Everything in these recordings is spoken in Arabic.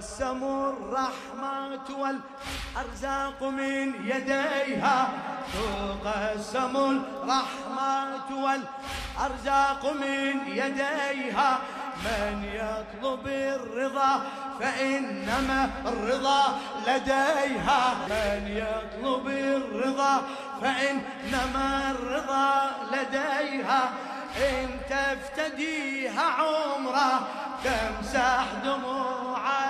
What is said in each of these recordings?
تقسم الرحمات والأرزاق من يديها تقسم الرحمات والأرزاق من يديها من يطلب الرضا فإنما الرضا لديها من يطلب الرضا فإنما الرضا لديها إن تفتديها عمره تمسح دموعها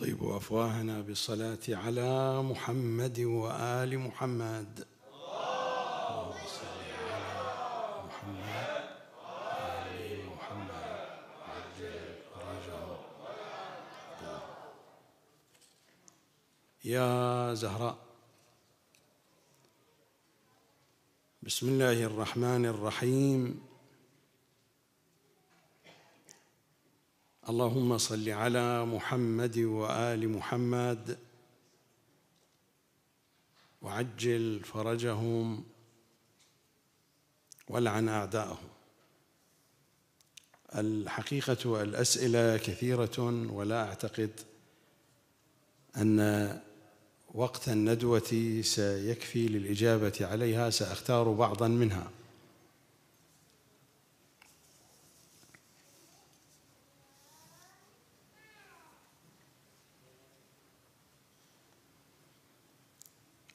طيبوا أفواهنا بالصلاة على محمد وآل محمد اللهم صل على محمد وآل محمد يا زهراء بسم الله الرحمن الرحيم اللهم صل على محمد وال محمد وعجل فرجهم والعن اعداءهم الحقيقه الاسئله كثيره ولا اعتقد ان وقت الندوه سيكفي للاجابه عليها ساختار بعضا منها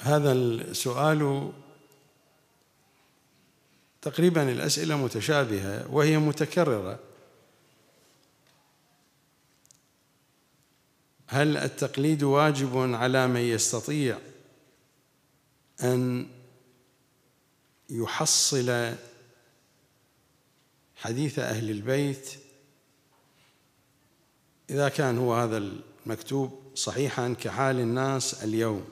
هذا السؤال تقريبا الأسئلة متشابهة وهي متكررة هل التقليد واجب على من يستطيع أن يحصل حديث أهل البيت إذا كان هو هذا المكتوب صحيحا كحال الناس اليوم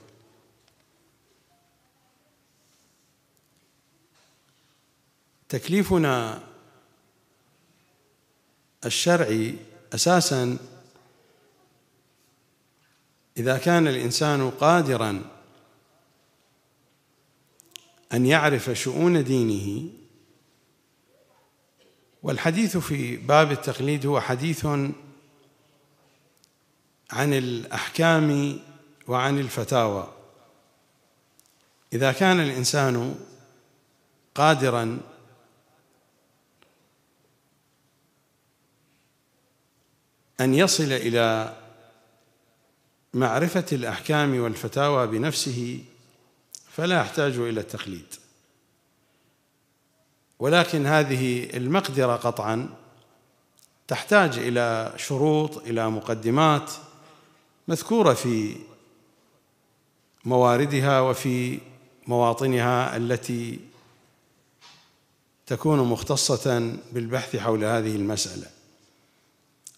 تكليفنا الشرعي اساسا اذا كان الانسان قادرا ان يعرف شؤون دينه والحديث في باب التقليد هو حديث عن الاحكام وعن الفتاوى اذا كان الانسان قادرا أن يصل إلى معرفة الأحكام والفتاوى بنفسه فلا يحتاج إلى التقليد ولكن هذه المقدرة قطعا تحتاج إلى شروط إلى مقدمات مذكورة في مواردها وفي مواطنها التي تكون مختصة بالبحث حول هذه المسألة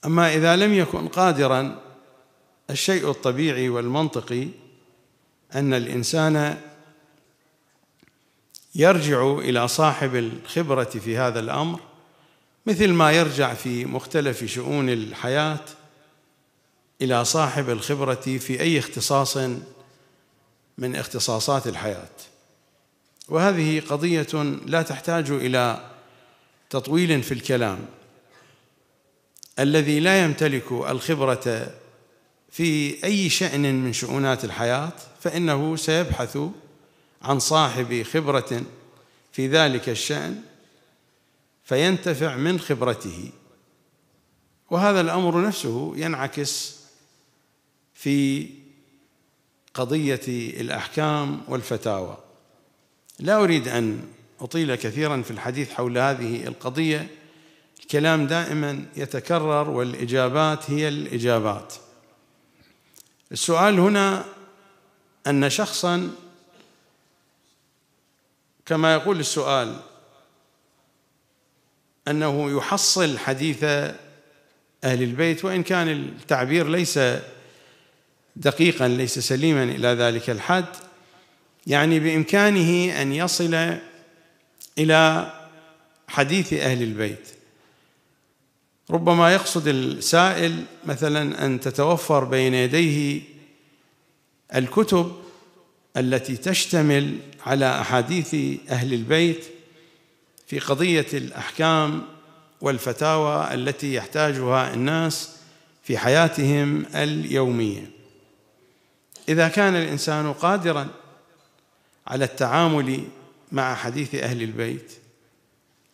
أما إذا لم يكن قادرا الشيء الطبيعي والمنطقي أن الإنسان يرجع إلى صاحب الخبرة في هذا الأمر مثل ما يرجع في مختلف شؤون الحياة إلى صاحب الخبرة في أي اختصاص من اختصاصات الحياة وهذه قضية لا تحتاج إلى تطويل في الكلام الذي لا يمتلك الخبرة في أي شأن من شؤونات الحياة فإنه سيبحث عن صاحب خبرة في ذلك الشأن فينتفع من خبرته وهذا الأمر نفسه ينعكس في قضية الأحكام والفتاوى لا أريد أن أطيل كثيرا في الحديث حول هذه القضية الكلام دائما يتكرر والاجابات هي الاجابات السؤال هنا ان شخصا كما يقول السؤال انه يحصل حديث اهل البيت وان كان التعبير ليس دقيقا ليس سليما الى ذلك الحد يعني بامكانه ان يصل الى حديث اهل البيت ربما يقصد السائل مثلا ان تتوفر بين يديه الكتب التي تشتمل على احاديث اهل البيت في قضيه الاحكام والفتاوى التي يحتاجها الناس في حياتهم اليوميه اذا كان الانسان قادرا على التعامل مع حديث اهل البيت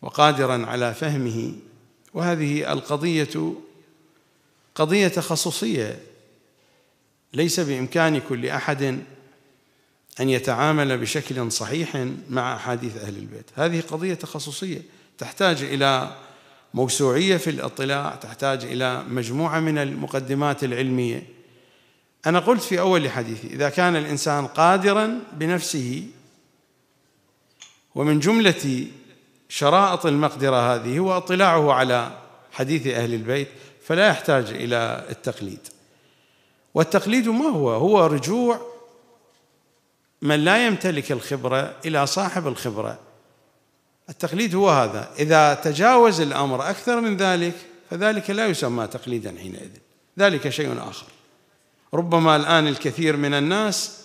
وقادرا على فهمه وهذه القضية قضية تخصصية ليس بإمكان كل أحد أن يتعامل بشكل صحيح مع أحاديث أهل البيت هذه قضية تخصصية تحتاج إلى موسوعية في الاطلاع تحتاج إلى مجموعة من المقدمات العلمية أنا قلت في أول حديثي إذا كان الإنسان قادرا بنفسه ومن جملة شرائط المقدرة هذه هو اطلاعه على حديث أهل البيت فلا يحتاج إلى التقليد والتقليد ما هو؟ هو رجوع من لا يمتلك الخبرة إلى صاحب الخبرة التقليد هو هذا إذا تجاوز الأمر أكثر من ذلك فذلك لا يسمى تقليدا حينئذ ذلك شيء آخر ربما الآن الكثير من الناس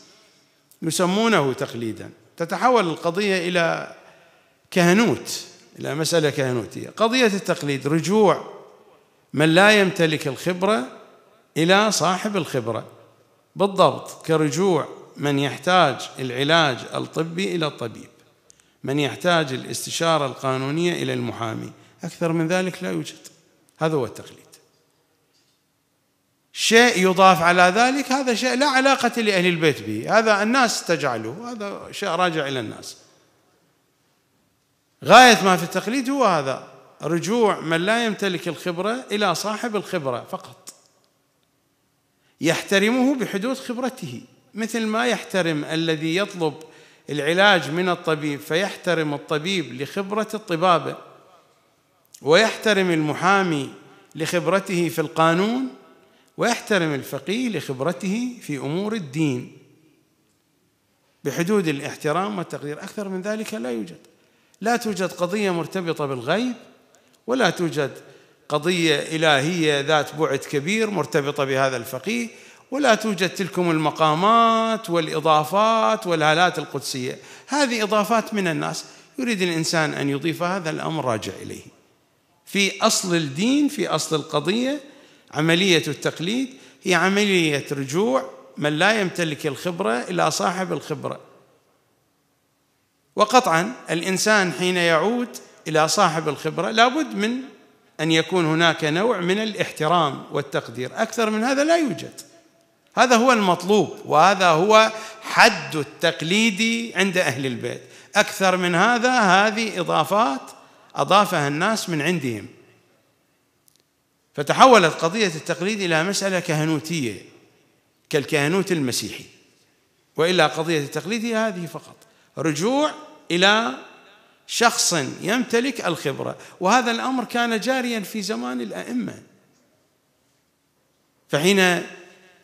يسمونه تقليدا تتحول القضية إلى كهنوت إلى مسألة كهنوتية قضية التقليد رجوع من لا يمتلك الخبرة إلى صاحب الخبرة بالضبط كرجوع من يحتاج العلاج الطبي إلى الطبيب من يحتاج الاستشارة القانونية إلى المحامي أكثر من ذلك لا يوجد هذا هو التقليد شيء يضاف على ذلك هذا شيء لا علاقة لأهل البيت به هذا الناس تجعله هذا شيء راجع إلى الناس غاية ما في التقليد هو هذا رجوع من لا يمتلك الخبرة إلى صاحب الخبرة فقط يحترمه بحدود خبرته مثل ما يحترم الذي يطلب العلاج من الطبيب فيحترم الطبيب لخبرة الطبابة ويحترم المحامي لخبرته في القانون ويحترم الفقيه لخبرته في امور الدين بحدود الاحترام والتقدير اكثر من ذلك لا يوجد لا توجد قضية مرتبطة بالغيب ولا توجد قضية إلهية ذات بعد كبير مرتبطة بهذا الفقيه ولا توجد تلكم المقامات والإضافات والهالات القدسية هذه إضافات من الناس يريد الإنسان أن يضيف هذا الأمر راجع إليه في أصل الدين في أصل القضية عملية التقليد هي عملية رجوع من لا يمتلك الخبرة إلى صاحب الخبرة وقطعا الانسان حين يعود الى صاحب الخبره لابد من ان يكون هناك نوع من الاحترام والتقدير اكثر من هذا لا يوجد هذا هو المطلوب وهذا هو حد التقليد عند اهل البيت اكثر من هذا هذه اضافات اضافها الناس من عندهم فتحولت قضيه التقليد الى مساله كهنوتيه كالكهنوت المسيحي والا قضيه التقليد هي هذه فقط رجوع الى شخص يمتلك الخبره وهذا الامر كان جاريا في زمان الائمه فحين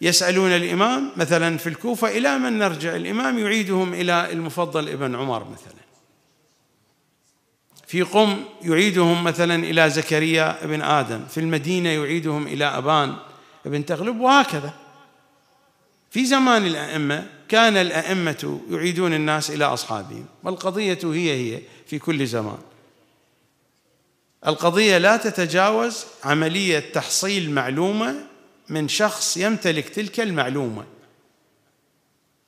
يسالون الامام مثلا في الكوفه الى من نرجع الامام يعيدهم الى المفضل ابن عمر مثلا في قم يعيدهم مثلا الى زكريا ابن ادم في المدينه يعيدهم الى ابان ابن تغلب وهكذا في زمان الائمه كان الأئمة يعيدون الناس إلى أصحابهم والقضية هي هي في كل زمان القضية لا تتجاوز عملية تحصيل معلومة من شخص يمتلك تلك المعلومة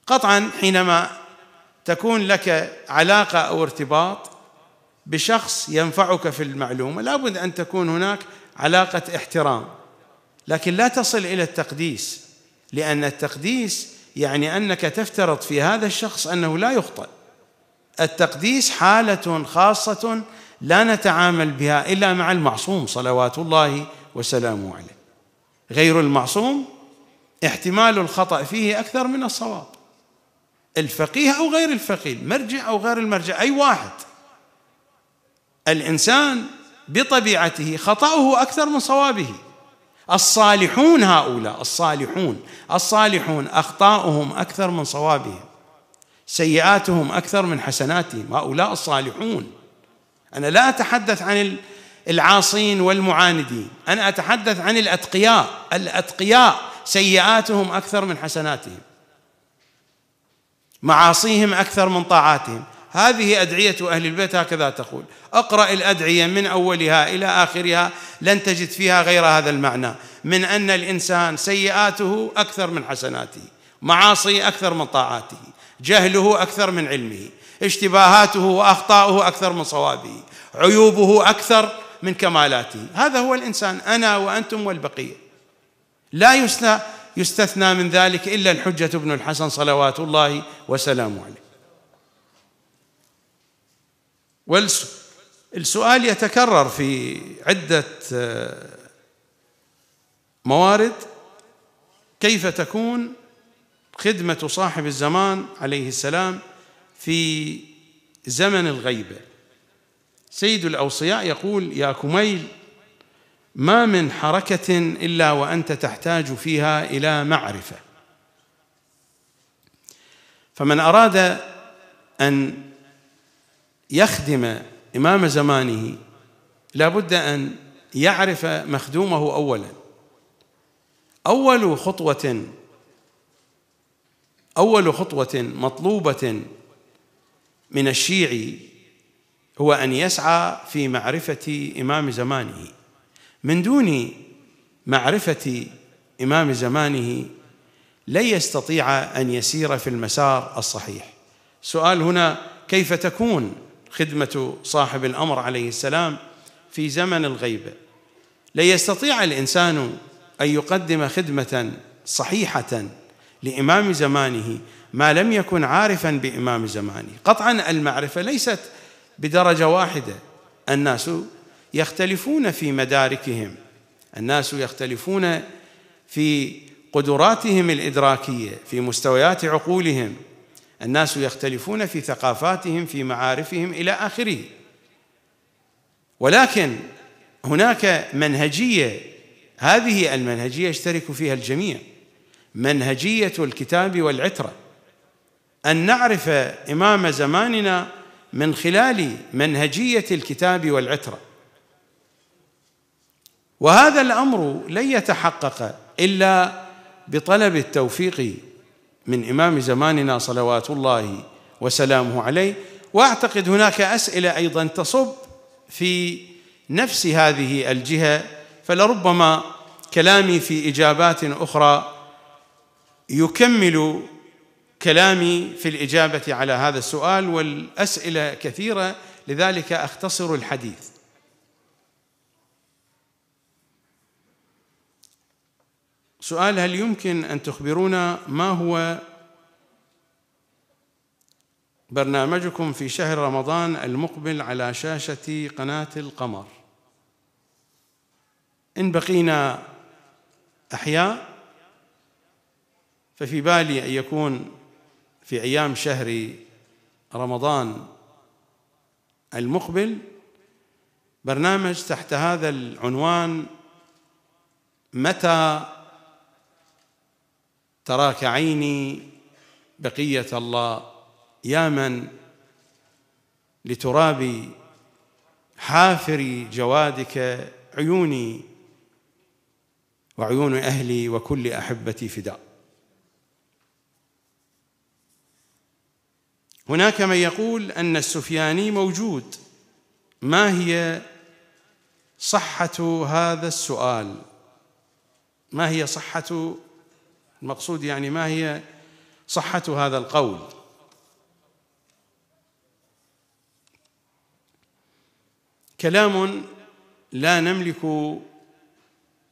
قطعا حينما تكون لك علاقة أو ارتباط بشخص ينفعك في المعلومة لابد أن تكون هناك علاقة احترام لكن لا تصل إلى التقديس لأن التقديس يعني أنك تفترض في هذا الشخص أنه لا يخطئ التقديس حالة خاصة لا نتعامل بها إلا مع المعصوم صلوات الله وسلامه عليه غير المعصوم احتمال الخطأ فيه أكثر من الصواب الفقيه أو غير الفقيه مرجع أو غير المرجع أي واحد الإنسان بطبيعته خطأه أكثر من صوابه الصالحون هؤلاء الصالحون الصالحون أخطاؤهم أكثر من صوابهم سيئاتهم أكثر من حسناتهم هؤلاء الصالحون أنا لا أتحدث عن العاصين والمعاندين أنا أتحدث عن الأتقياء الأتقياء سيئاتهم أكثر من حسناتهم معاصيهم أكثر من طاعاتهم هذه أدعية أهل البيت هكذا تقول اقرأ الأدعية من أولها إلى آخرها لن تجد فيها غير هذا المعنى من أن الإنسان سيئاته أكثر من حسناته معاصيه أكثر من طاعاته جهله أكثر من علمه اشتباهاته وأخطاؤه أكثر من صوابه عيوبه أكثر من كمالاته هذا هو الإنسان أنا وأنتم والبقية لا يستثنى من ذلك إلا الحجة بن الحسن صلوات الله وسلامه عليه والسؤال السؤال يتكرر في عدة آه، موارد كيف تكون خدمة صاحب الزمان عليه السلام في زمن الغيبة سيد الأوصياء يقول يا كميل ما من حركة إلا وأنت تحتاج فيها إلى معرفة فمن أراد أن يخدم إمام زمانه لابد أن يعرف مخدومه أولا أول خطوة أول خطوة مطلوبة من الشيعي هو أن يسعى في معرفة إمام زمانه من دون معرفة إمام زمانه لن يستطيع أن يسير في المسار الصحيح سؤال هنا كيف تكون خدمة صاحب الأمر عليه السلام في زمن الغيبة يستطيع الإنسان أن يقدم خدمة صحيحة لإمام زمانه ما لم يكن عارفا بإمام زمانه قطعا المعرفة ليست بدرجة واحدة الناس يختلفون في مداركهم الناس يختلفون في قدراتهم الإدراكية في مستويات عقولهم الناس يختلفون في ثقافاتهم في معارفهم الى اخره ولكن هناك منهجيه هذه المنهجيه يشترك فيها الجميع منهجيه الكتاب والعتره ان نعرف امام زماننا من خلال منهجيه الكتاب والعتره وهذا الامر لن يتحقق الا بطلب التوفيق من إمام زماننا صلوات الله وسلامه عليه وأعتقد هناك أسئلة أيضا تصب في نفس هذه الجهة فلربما كلامي في إجابات أخرى يكمل كلامي في الإجابة على هذا السؤال والأسئلة كثيرة لذلك أختصر الحديث سؤال هل يمكن أن تخبرونا ما هو برنامجكم في شهر رمضان المقبل على شاشة قناة القمر إن بقينا أحياء ففي بالي أن يكون في أيام شهر رمضان المقبل برنامج تحت هذا العنوان متى تراك عيني بقية الله يا من لتراب حافر جوادك عيوني وعيون أهلي وكل أحبتي فداء هناك من يقول أن السفياني موجود ما هي صحة هذا السؤال ما هي صحة المقصود يعني ما هي صحة هذا القول كلام لا نملك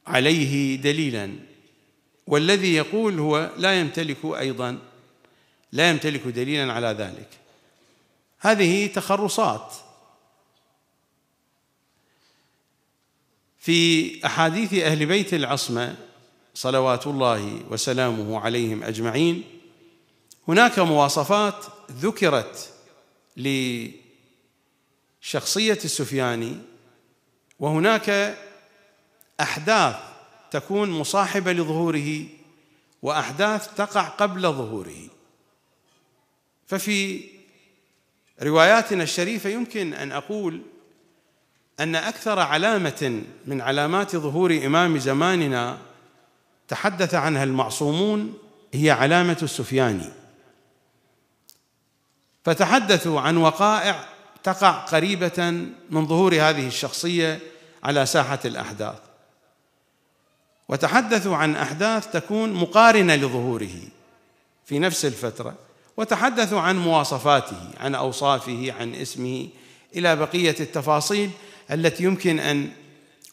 عليه دليلا والذي يقول هو لا يمتلك أيضا لا يمتلك دليلا على ذلك هذه تخرصات في أحاديث أهل بيت العصمة صلوات الله وسلامه عليهم اجمعين هناك مواصفات ذكرت لشخصيه السفياني وهناك احداث تكون مصاحبه لظهوره واحداث تقع قبل ظهوره ففي رواياتنا الشريفه يمكن ان اقول ان اكثر علامه من علامات ظهور امام زماننا تحدث عنها المعصومون هي علامة السفياني فتحدثوا عن وقائع تقع قريبة من ظهور هذه الشخصية على ساحة الأحداث وتحدثوا عن أحداث تكون مقارنة لظهوره في نفس الفترة وتحدثوا عن مواصفاته عن أوصافه عن اسمه إلى بقية التفاصيل التي يمكن أن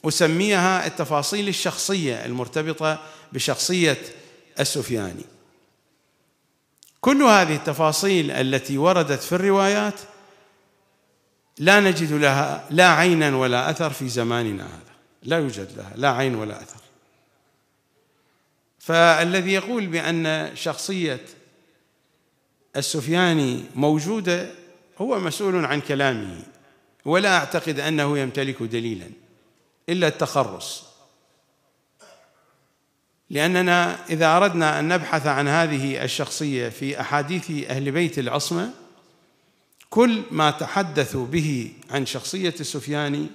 أسميها التفاصيل الشخصية المرتبطة بشخصية السفياني كل هذه التفاصيل التي وردت في الروايات لا نجد لها لا عينا ولا أثر في زماننا هذا لا يوجد لها لا عين ولا أثر فالذي يقول بأن شخصية السفياني موجودة هو مسؤول عن كلامه ولا أعتقد أنه يمتلك دليلا إلا التخرص لأننا إذا أردنا أن نبحث عن هذه الشخصية في أحاديث أهل بيت العصمة كل ما تحدثوا به عن شخصية السفياني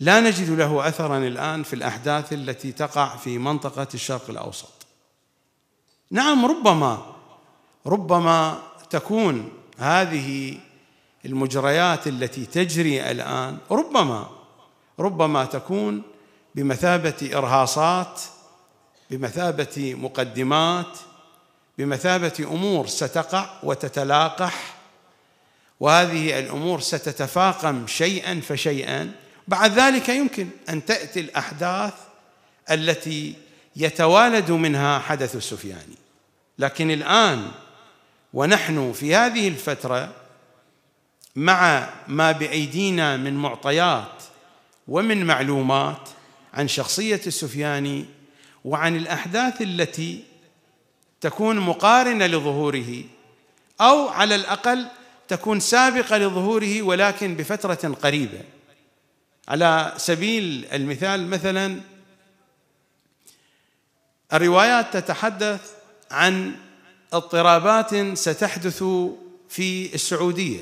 لا نجد له أثرا الآن في الأحداث التي تقع في منطقة الشرق الأوسط نعم ربما ربما تكون هذه المجريات التي تجري الآن ربما ربما تكون بمثابة إرهاصات بمثابة مقدمات بمثابة أمور ستقع وتتلاقح وهذه الأمور ستتفاقم شيئا فشيئا بعد ذلك يمكن أن تأتي الأحداث التي يتوالد منها حدث السفياني لكن الآن ونحن في هذه الفترة مع ما بأيدينا من معطيات ومن معلومات عن شخصية السفياني وعن الأحداث التي تكون مقارنة لظهوره أو على الأقل تكون سابقة لظهوره ولكن بفترة قريبة على سبيل المثال مثلا الروايات تتحدث عن اضطرابات ستحدث في السعودية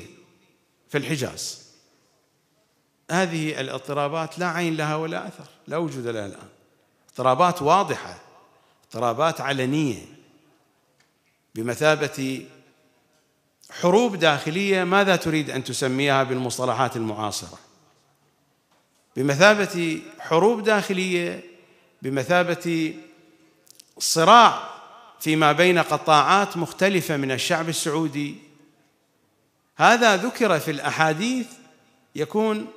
في الحجاز هذه الاضطرابات لا عين لها ولا أثر لا وجود لها الآن اضطرابات واضحة اضطرابات علنية بمثابة حروب داخلية ماذا تريد أن تسميها بالمصطلحات المعاصرة بمثابة حروب داخلية بمثابة صراع فيما بين قطاعات مختلفة من الشعب السعودي هذا ذكر في الأحاديث يكون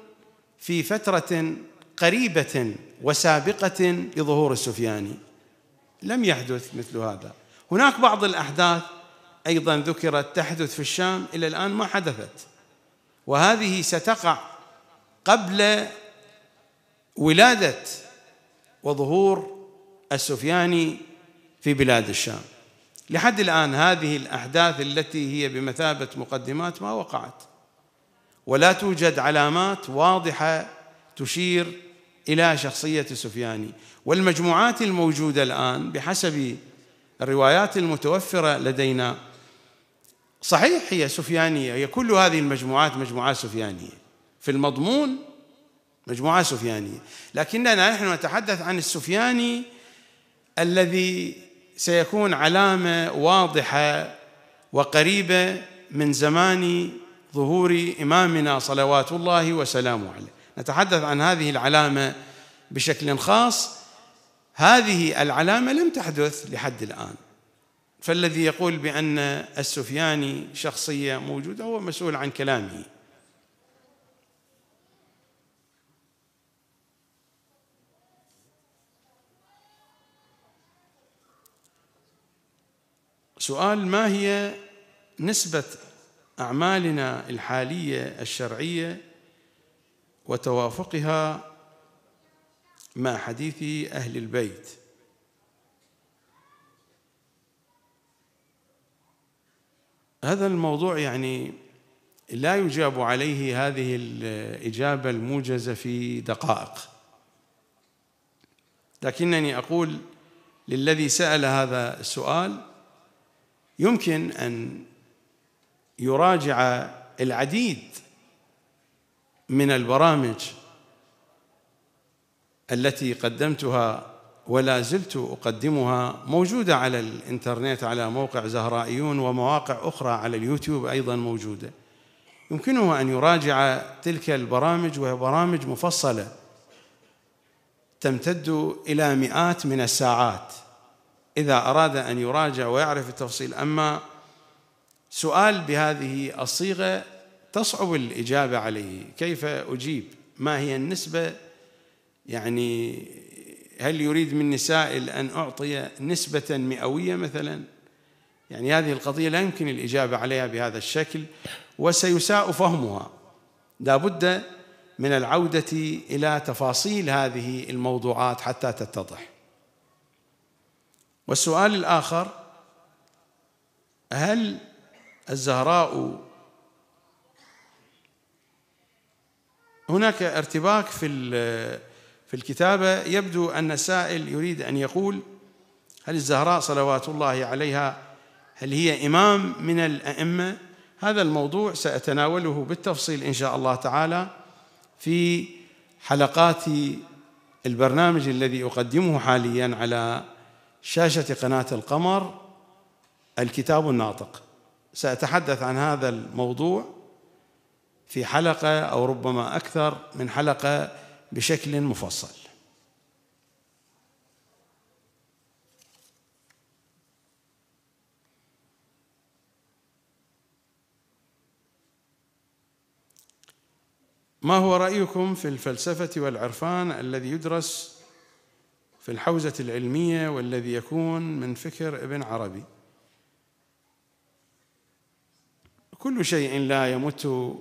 في فترة قريبة وسابقة لظهور السفياني لم يحدث مثل هذا هناك بعض الأحداث أيضا ذكرت تحدث في الشام إلى الآن ما حدثت وهذه ستقع قبل ولادة وظهور السفياني في بلاد الشام لحد الآن هذه الأحداث التي هي بمثابة مقدمات ما وقعت ولا توجد علامات واضحة تشير إلى شخصية سفياني والمجموعات الموجودة الآن بحسب الروايات المتوفرة لدينا صحيح هي سفيانية هي كل هذه المجموعات مجموعات سفيانية في المضمون مجموعة سفيانية لكننا نحن نتحدث عن السفياني الذي سيكون علامة واضحة وقريبة من زمان ظهور إمامنا صلوات الله وسلامه عليه نتحدث عن هذه العلامة بشكل خاص هذه العلامة لم تحدث لحد الآن فالذي يقول بأن السفياني شخصية موجودة هو مسؤول عن كلامه سؤال ما هي نسبة أعمالنا الحالية الشرعية وتوافقها مع حديث أهل البيت هذا الموضوع يعني لا يجاب عليه هذه الإجابة الموجزة في دقائق لكنني أقول للذي سأل هذا السؤال يمكن أن يراجع العديد من البرامج التي قدمتها ولا زلت أقدمها موجودة على الإنترنت على موقع زهرائيون ومواقع أخرى على اليوتيوب أيضا موجودة يمكنه أن يراجع تلك البرامج وهي برامج مفصلة تمتد إلى مئات من الساعات إذا أراد أن يراجع ويعرف التفصيل أما سؤال بهذه الصيغه تصعب الاجابه عليه كيف اجيب ما هي النسبه يعني هل يريد مني سائل ان اعطي نسبه مئويه مثلا يعني هذه القضيه لا يمكن الاجابه عليها بهذا الشكل وسيساء فهمها لابد من العوده الى تفاصيل هذه الموضوعات حتى تتضح والسؤال الاخر هل الزهراء هناك ارتباك في في الكتابة يبدو أن السائل يريد أن يقول هل الزهراء صلوات الله عليها هل هي إمام من الأئمة هذا الموضوع سأتناوله بالتفصيل إن شاء الله تعالى في حلقات البرنامج الذي أقدمه حاليا على شاشة قناة القمر الكتاب الناطق سأتحدث عن هذا الموضوع في حلقة أو ربما أكثر من حلقة بشكل مفصل ما هو رأيكم في الفلسفة والعرفان الذي يدرس في الحوزة العلمية والذي يكون من فكر ابن عربي كل شيء لا يمت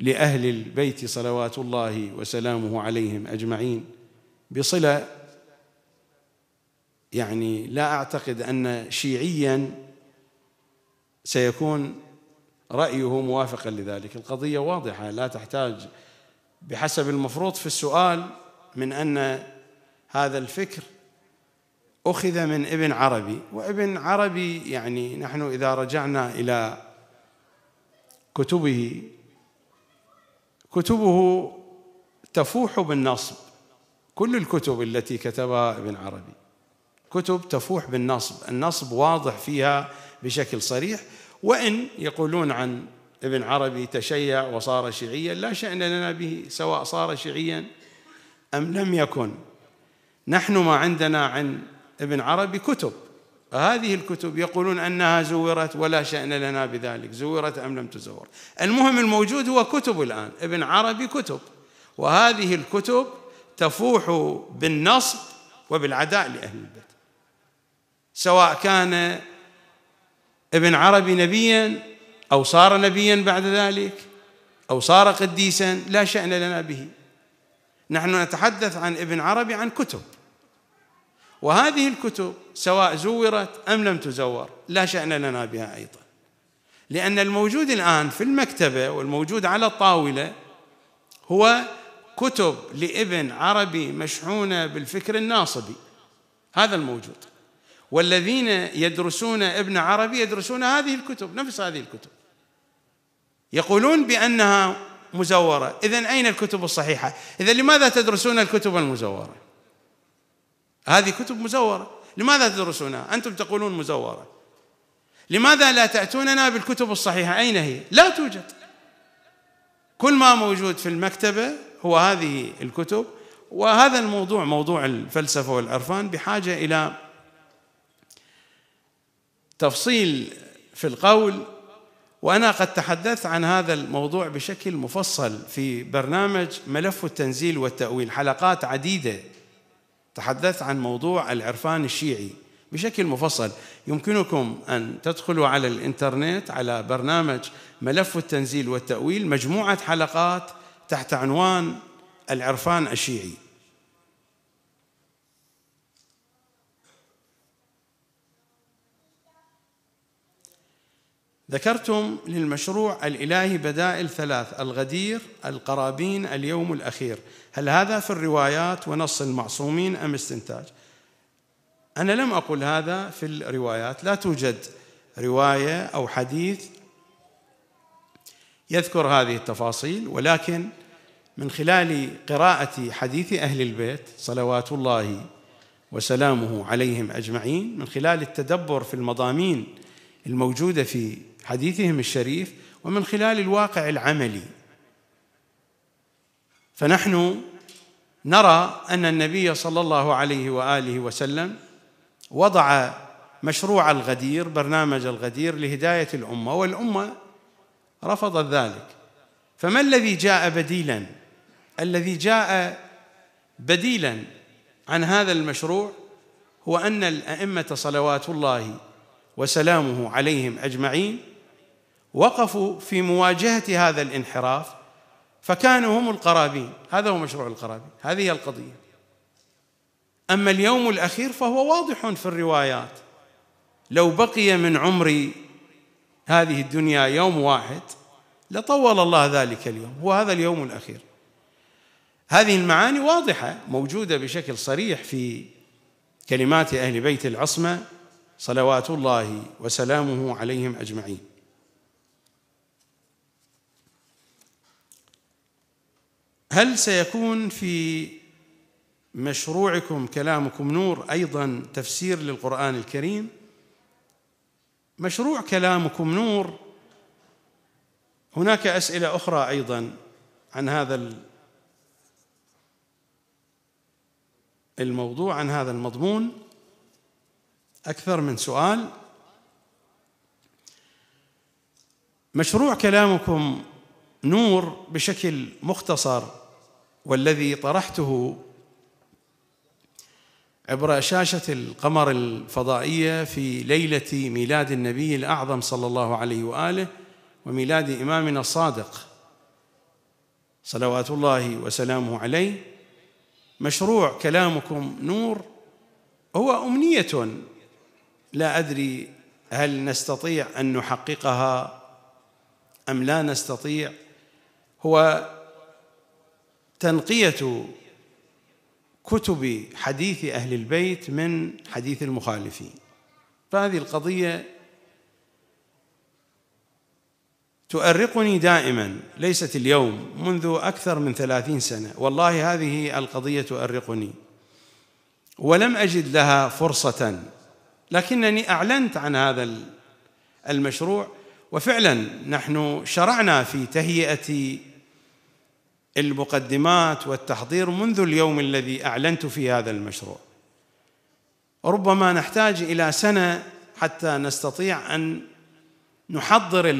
لاهل البيت صلوات الله وسلامه عليهم اجمعين بصله يعني لا اعتقد ان شيعيا سيكون رايه موافقا لذلك القضيه واضحه لا تحتاج بحسب المفروض في السؤال من ان هذا الفكر اخذ من ابن عربي وابن عربي يعني نحن اذا رجعنا الى كتبه كتبه تفوح بالنصب كل الكتب التي كتبها ابن عربي كتب تفوح بالنصب النصب واضح فيها بشكل صريح وإن يقولون عن ابن عربي تشيع وصار شيعيا لا شأن لنا به سواء صار شيعيا أم لم يكن نحن ما عندنا عن ابن عربي كتب هذه الكتب يقولون أنها زورت ولا شأن لنا بذلك زورت أم لم تزور المهم الموجود هو كتب الآن ابن عربي كتب وهذه الكتب تفوح بالنصب وبالعداء لأهل البيت سواء كان ابن عربي نبيا أو صار نبيا بعد ذلك أو صار قديسا لا شأن لنا به نحن نتحدث عن ابن عربي عن كتب وهذه الكتب سواء زورت أم لم تزور لا شأن لنا بها أيضا لأن الموجود الآن في المكتبة والموجود على الطاولة هو كتب لابن عربي مشحونة بالفكر الناصبي هذا الموجود والذين يدرسون ابن عربي يدرسون هذه الكتب نفس هذه الكتب يقولون بأنها مزورة إذا أين الكتب الصحيحة إذا لماذا تدرسون الكتب المزورة هذه كتب مزورة لماذا تدرسونها أنتم تقولون مزورة لماذا لا تأتوننا بالكتب الصحيحة أين هي لا توجد كل ما موجود في المكتبة هو هذه الكتب وهذا الموضوع موضوع الفلسفة والعرفان بحاجة إلى تفصيل في القول وأنا قد تحدثت عن هذا الموضوع بشكل مفصل في برنامج ملف التنزيل والتأويل حلقات عديدة تحدثت عن موضوع العرفان الشيعي بشكل مفصل يمكنكم أن تدخلوا على الإنترنت على برنامج ملف التنزيل والتأويل مجموعة حلقات تحت عنوان العرفان الشيعي ذكرتم للمشروع الإلهي بدائل ثلاث الغدير القرابين اليوم الأخير هل هذا في الروايات ونص المعصومين أم استنتاج أنا لم أقل هذا في الروايات لا توجد رواية أو حديث يذكر هذه التفاصيل ولكن من خلال قراءة حديث أهل البيت صلوات الله وسلامه عليهم أجمعين من خلال التدبر في المضامين الموجودة في حديثهم الشريف ومن خلال الواقع العملي فنحن نرى ان النبي صلى الله عليه واله وسلم وضع مشروع الغدير برنامج الغدير لهدايه الامه والامه رفضت ذلك فما الذي جاء بديلا الذي جاء بديلا عن هذا المشروع هو ان الائمه صلوات الله وسلامه عليهم اجمعين وقفوا في مواجهه هذا الانحراف فكانوا هم القرابين هذا هو مشروع القرابين هذه هي القضية أما اليوم الأخير فهو واضح في الروايات لو بقي من عمري هذه الدنيا يوم واحد لطول الله ذلك اليوم هو هذا اليوم الأخير هذه المعاني واضحة موجودة بشكل صريح في كلمات أهل بيت العصمة صلوات الله وسلامه عليهم أجمعين هل سيكون في مشروعكم كلامكم نور ايضا تفسير للقران الكريم مشروع كلامكم نور هناك اسئله اخرى ايضا عن هذا الموضوع عن هذا المضمون اكثر من سؤال مشروع كلامكم نور بشكل مختصر والذي طرحته عبر شاشة القمر الفضائية في ليلة ميلاد النبي الأعظم صلى الله عليه وآله وميلاد إمامنا الصادق صلوات الله وسلامه عليه مشروع كلامكم نور هو أمنية لا أدري هل نستطيع أن نحققها أم لا نستطيع هو تنقية كتب حديث أهل البيت من حديث المخالفين فهذه القضية تؤرقني دائما ليست اليوم منذ أكثر من ثلاثين سنة والله هذه القضية تؤرقني ولم أجد لها فرصة لكنني أعلنت عن هذا المشروع وفعلا نحن شرعنا في تهيئه المقدمات والتحضير منذ اليوم الذي اعلنت في هذا المشروع ربما نحتاج الى سنه حتى نستطيع ان نحضر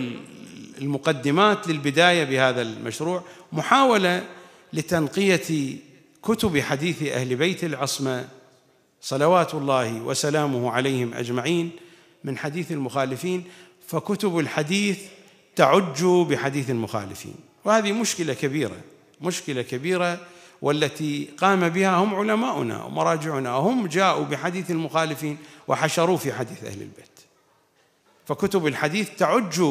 المقدمات للبدايه بهذا المشروع محاوله لتنقيه كتب حديث اهل بيت العصمه صلوات الله وسلامه عليهم اجمعين من حديث المخالفين فكتب الحديث تعج بحديث المخالفين وهذه مشكلة كبيرة مشكلة كبيرة والتي قام بها هم علماؤنا ومراجعنا هم جاءوا بحديث المخالفين وحشروا في حديث أهل البيت فكتب الحديث تعج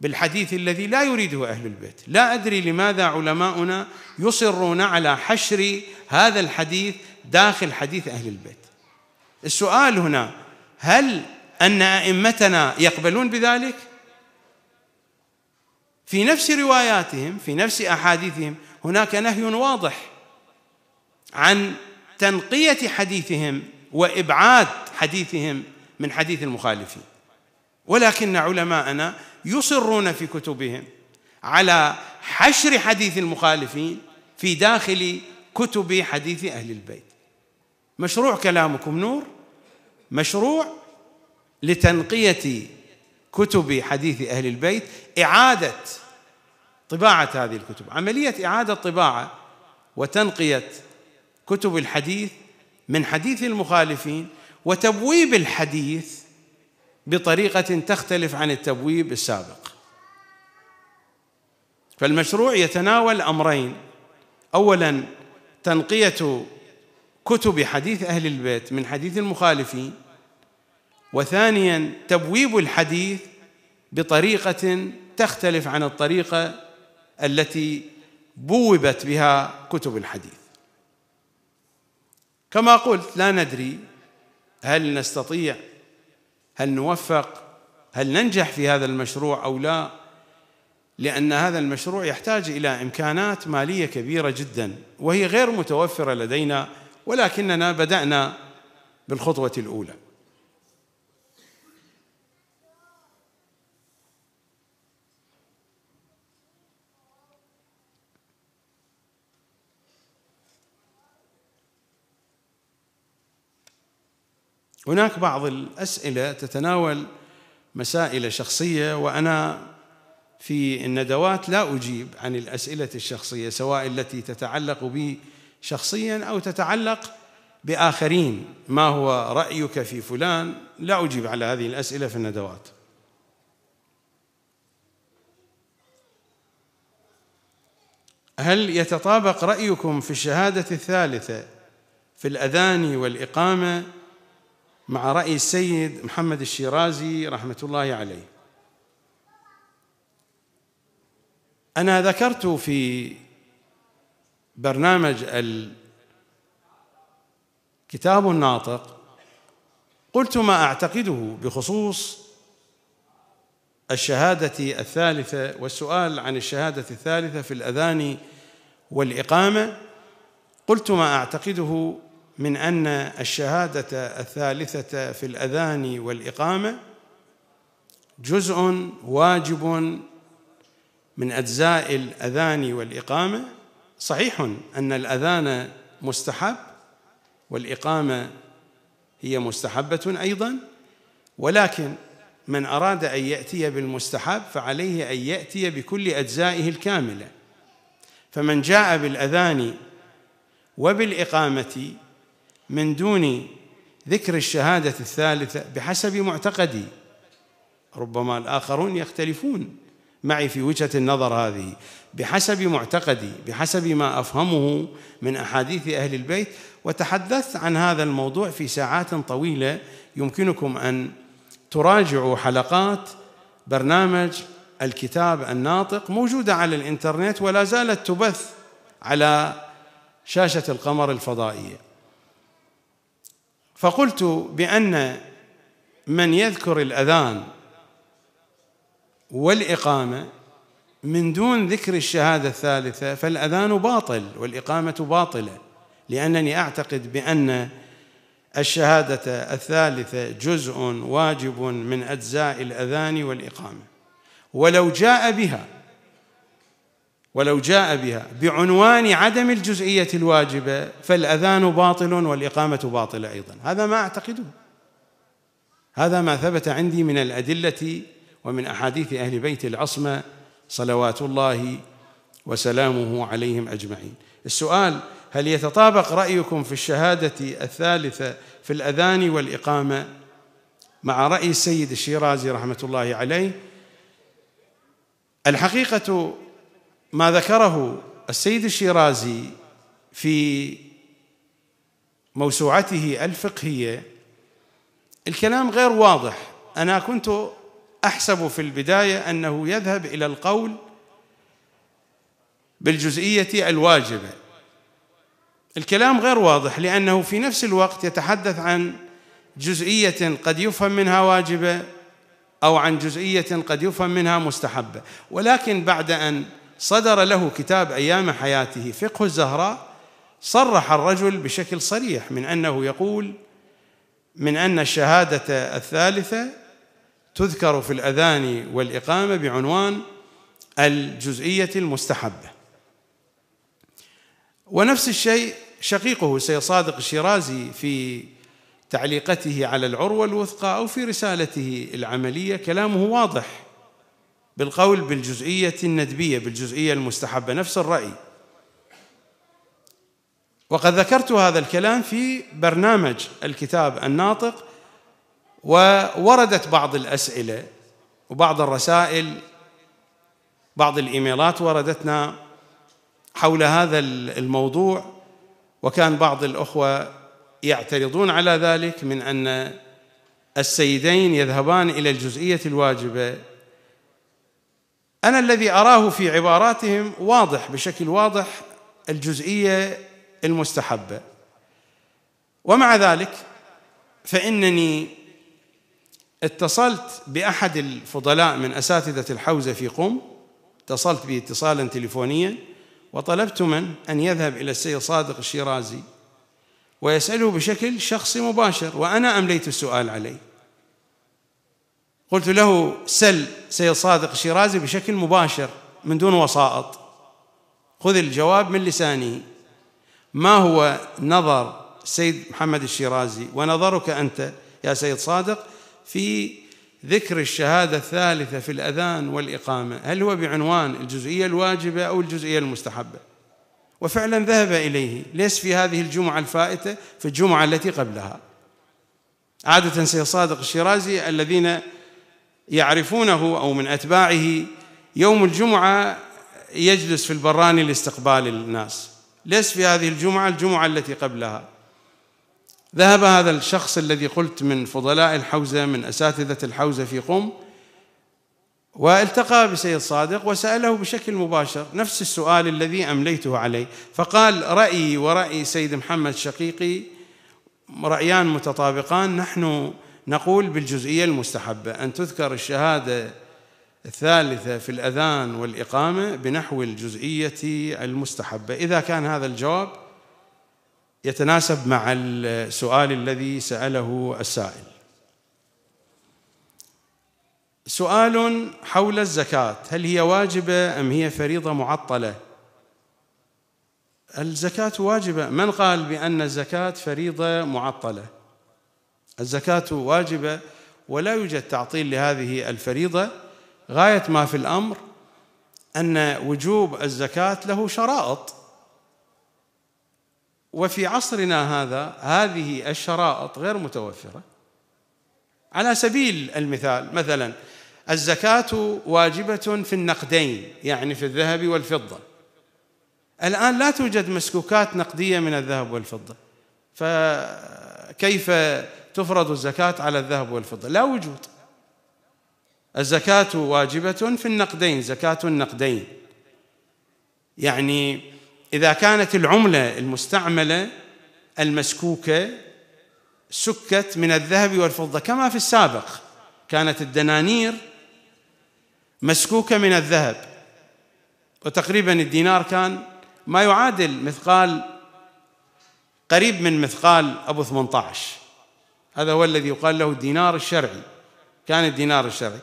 بالحديث الذي لا يريده أهل البيت لا أدري لماذا علماؤنا يصرون على حشر هذا الحديث داخل حديث أهل البيت السؤال هنا هل أن أئمتنا يقبلون بذلك في نفس رواياتهم في نفس أحاديثهم هناك نهي واضح عن تنقية حديثهم وإبعاد حديثهم من حديث المخالفين ولكن علماءنا يصرون في كتبهم على حشر حديث المخالفين في داخل كتب حديث أهل البيت مشروع كلامكم نور مشروع لتنقية كتب حديث أهل البيت إعادة طباعة هذه الكتب عملية إعادة طباعة وتنقية كتب الحديث من حديث المخالفين وتبويب الحديث بطريقة تختلف عن التبويب السابق فالمشروع يتناول أمرين أولا تنقية كتب حديث أهل البيت من حديث المخالفين وثانيا تبويب الحديث بطريقه تختلف عن الطريقه التي بوبت بها كتب الحديث كما قلت لا ندري هل نستطيع هل نوفق هل ننجح في هذا المشروع او لا لان هذا المشروع يحتاج الى امكانات ماليه كبيره جدا وهي غير متوفره لدينا ولكننا بدانا بالخطوه الاولى هناك بعض الاسئله تتناول مسائل شخصيه وانا في الندوات لا اجيب عن الاسئله الشخصيه سواء التي تتعلق بي شخصيا او تتعلق باخرين ما هو رايك في فلان لا اجيب على هذه الاسئله في الندوات هل يتطابق رايكم في الشهاده الثالثه في الاذان والاقامه مع رأي السيد محمد الشيرازي رحمة الله عليه أنا ذكرت في برنامج الكتاب الناطق قلت ما أعتقده بخصوص الشهادة الثالثة والسؤال عن الشهادة الثالثة في الأذان والإقامة قلت ما أعتقده من ان الشهاده الثالثه في الاذان والاقامه جزء واجب من اجزاء الاذان والاقامه صحيح ان الاذان مستحب والاقامه هي مستحبه ايضا ولكن من اراد ان ياتي بالمستحب فعليه ان ياتي بكل اجزائه الكامله فمن جاء بالاذان وبالاقامه من دون ذكر الشهادة الثالثة بحسب معتقدي ربما الآخرون يختلفون معي في وجهة النظر هذه بحسب معتقدي بحسب ما أفهمه من أحاديث أهل البيت وتحدثت عن هذا الموضوع في ساعات طويلة يمكنكم أن تراجعوا حلقات برنامج الكتاب الناطق موجودة على الإنترنت ولا زالت تبث على شاشة القمر الفضائية فقلت بأن من يذكر الأذان والإقامة من دون ذكر الشهادة الثالثة فالأذان باطل والإقامة باطلة لأنني أعتقد بأن الشهادة الثالثة جزء واجب من أجزاء الأذان والإقامة ولو جاء بها ولو جاء بها بعنوان عدم الجزئيه الواجبه فالاذان باطل والاقامه باطله ايضا هذا ما اعتقده هذا ما ثبت عندي من الادله ومن احاديث اهل بيت العصمه صلوات الله وسلامه عليهم اجمعين السؤال هل يتطابق رايكم في الشهاده الثالثه في الاذان والاقامه مع راي السيد الشيرازي رحمه الله عليه الحقيقه ما ذكره السيد الشيرازي في موسوعته الفقهيه الكلام غير واضح انا كنت احسب في البدايه انه يذهب الى القول بالجزئيه الواجبه الكلام غير واضح لانه في نفس الوقت يتحدث عن جزئيه قد يفهم منها واجبه او عن جزئيه قد يفهم منها مستحبه ولكن بعد ان صدر له كتاب أيام حياته فقه الزهراء صرح الرجل بشكل صريح من أنه يقول من أن الشهادة الثالثة تذكر في الأذان والإقامة بعنوان الجزئية المستحبة ونفس الشيء شقيقه سي صادق الشيرازي في تعليقته على العروة الوثقى أو في رسالته العملية كلامه واضح بالقول بالجزئية الندبية بالجزئية المستحبة نفس الرأي وقد ذكرت هذا الكلام في برنامج الكتاب الناطق ووردت بعض الأسئلة وبعض الرسائل بعض الإيميلات وردتنا حول هذا الموضوع وكان بعض الأخوة يعترضون على ذلك من أن السيدين يذهبان إلى الجزئية الواجبة أنا الذي أراه في عباراتهم واضح بشكل واضح الجزئية المستحبة ومع ذلك فإنني اتصلت بأحد الفضلاء من أساتذة الحوزة في قم اتصلت به اتصالا تليفونيا وطلبت من أن يذهب إلى السيد صادق الشيرازي ويسأله بشكل شخصي مباشر وأنا أمليت السؤال عليه قلت له سل سيد صادق الشيرازي بشكل مباشر من دون وسائط خذ الجواب من لسانه ما هو نظر سيد محمد الشيرازي ونظرك أنت يا سيد صادق في ذكر الشهادة الثالثة في الأذان والإقامة هل هو بعنوان الجزئية الواجبة أو الجزئية المستحبة وفعلا ذهب إليه ليس في هذه الجمعة الفائتة في الجمعة التي قبلها عادة سيد صادق الشيرازي الذين يعرفونه أو من أتباعه يوم الجمعة يجلس في البراني لاستقبال الناس ليس في هذه الجمعة الجمعة التي قبلها ذهب هذا الشخص الذي قلت من فضلاء الحوزة من أساتذة الحوزة في قم والتقى بسيد صادق وسأله بشكل مباشر نفس السؤال الذي أمليته عليه فقال رأيي ورأي سيد محمد شقيقي رأيان متطابقان نحن نقول بالجزئية المستحبة أن تذكر الشهادة الثالثة في الأذان والإقامة بنحو الجزئية المستحبة إذا كان هذا الجواب يتناسب مع السؤال الذي سأله السائل سؤال حول الزكاة هل هي واجبة أم هي فريضة معطلة الزكاة واجبة من قال بأن الزكاة فريضة معطلة الزكاة واجبة ولا يوجد تعطيل لهذه الفريضة غاية ما في الأمر أن وجوب الزكاة له شرائط وفي عصرنا هذا هذه الشرائط غير متوفرة على سبيل المثال مثلا الزكاة واجبة في النقدين يعني في الذهب والفضة الآن لا توجد مسكوكات نقدية من الذهب والفضة فكيف تفرض الزكاة على الذهب والفضة لا وجود الزكاة واجبة في النقدين زكاة النقدين يعني إذا كانت العملة المستعملة المسكوكة سكت من الذهب والفضة كما في السابق كانت الدنانير مسكوكة من الذهب وتقريبا الدينار كان ما يعادل مثقال قريب من مثقال أبو 18 هذا هو الذي يقال له الدينار الشرعي كان الدينار الشرعي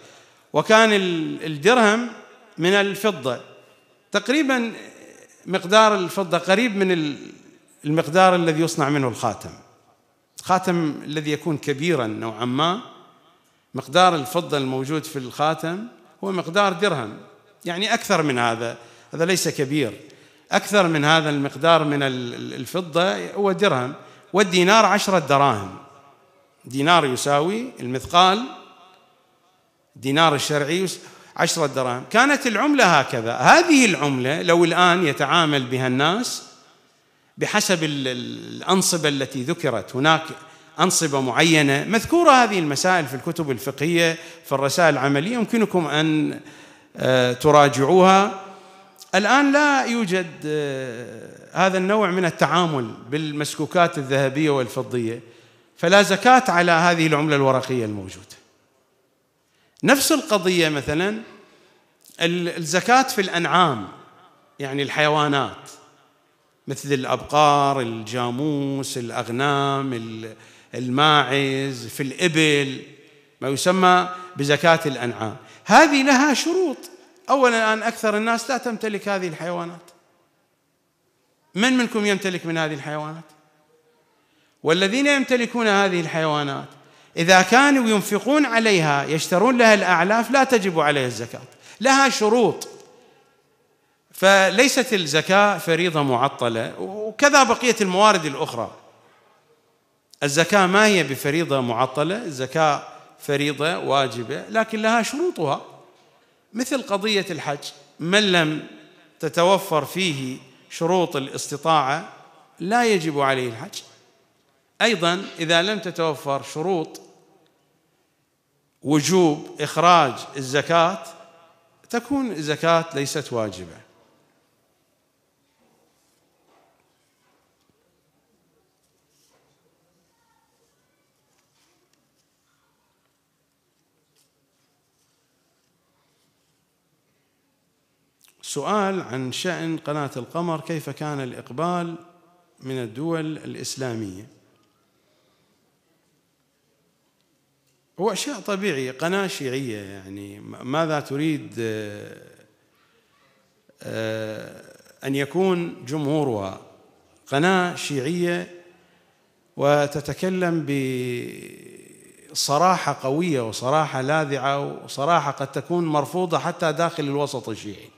وكان الدرهم من الفضة تقريبا مقدار الفضة قريب من المقدار الذي يصنع منه الخاتم الخاتم الذي يكون كبيرا نوعا ما مقدار الفضة الموجود في الخاتم هو مقدار درهم يعني أكثر من هذا هذا ليس كبير أكثر من هذا المقدار من الفضة هو درهم والدينار عشرة دراهم دينار يساوي المثقال دينار الشرعي عشرة دراهم كانت العملة هكذا هذه العملة لو الآن يتعامل بها الناس بحسب الأنصبة التي ذكرت هناك أنصبة معينة مذكورة هذه المسائل في الكتب الفقهية في الرسائل العملية يمكنكم أن آه، تراجعوها الآن لا يوجد آه، هذا النوع من التعامل بالمسكوكات الذهبية والفضية فلا زكاة على هذه العملة الورقية الموجودة نفس القضية مثلا الزكاة في الأنعام يعني الحيوانات مثل الأبقار الجاموس الأغنام الماعز في الإبل ما يسمى بزكاة الأنعام هذه لها شروط أولا الآن أكثر الناس لا تمتلك هذه الحيوانات من منكم يمتلك من هذه الحيوانات والذين يمتلكون هذه الحيوانات إذا كانوا ينفقون عليها يشترون لها الأعلاف لا تجب عليها الزكاة لها شروط فليست الزكاة فريضة معطلة وكذا بقية الموارد الأخرى الزكاة ما هي بفريضة معطلة الزكاة فريضة واجبة لكن لها شروطها مثل قضية الحج من لم تتوفر فيه شروط الاستطاعة لا يجب عليه الحج أيضا إذا لم تتوفر شروط وجوب إخراج الزكاة تكون الزكاة ليست واجبة سؤال عن شأن قناة القمر كيف كان الإقبال من الدول الإسلامية هو أشياء طبيعية قناة شيعية يعني ماذا تريد آه، آه، أن يكون جمهورها قناة شيعية وتتكلم بصراحة قوية وصراحة لاذعة وصراحة قد تكون مرفوضة حتى داخل الوسط الشيعي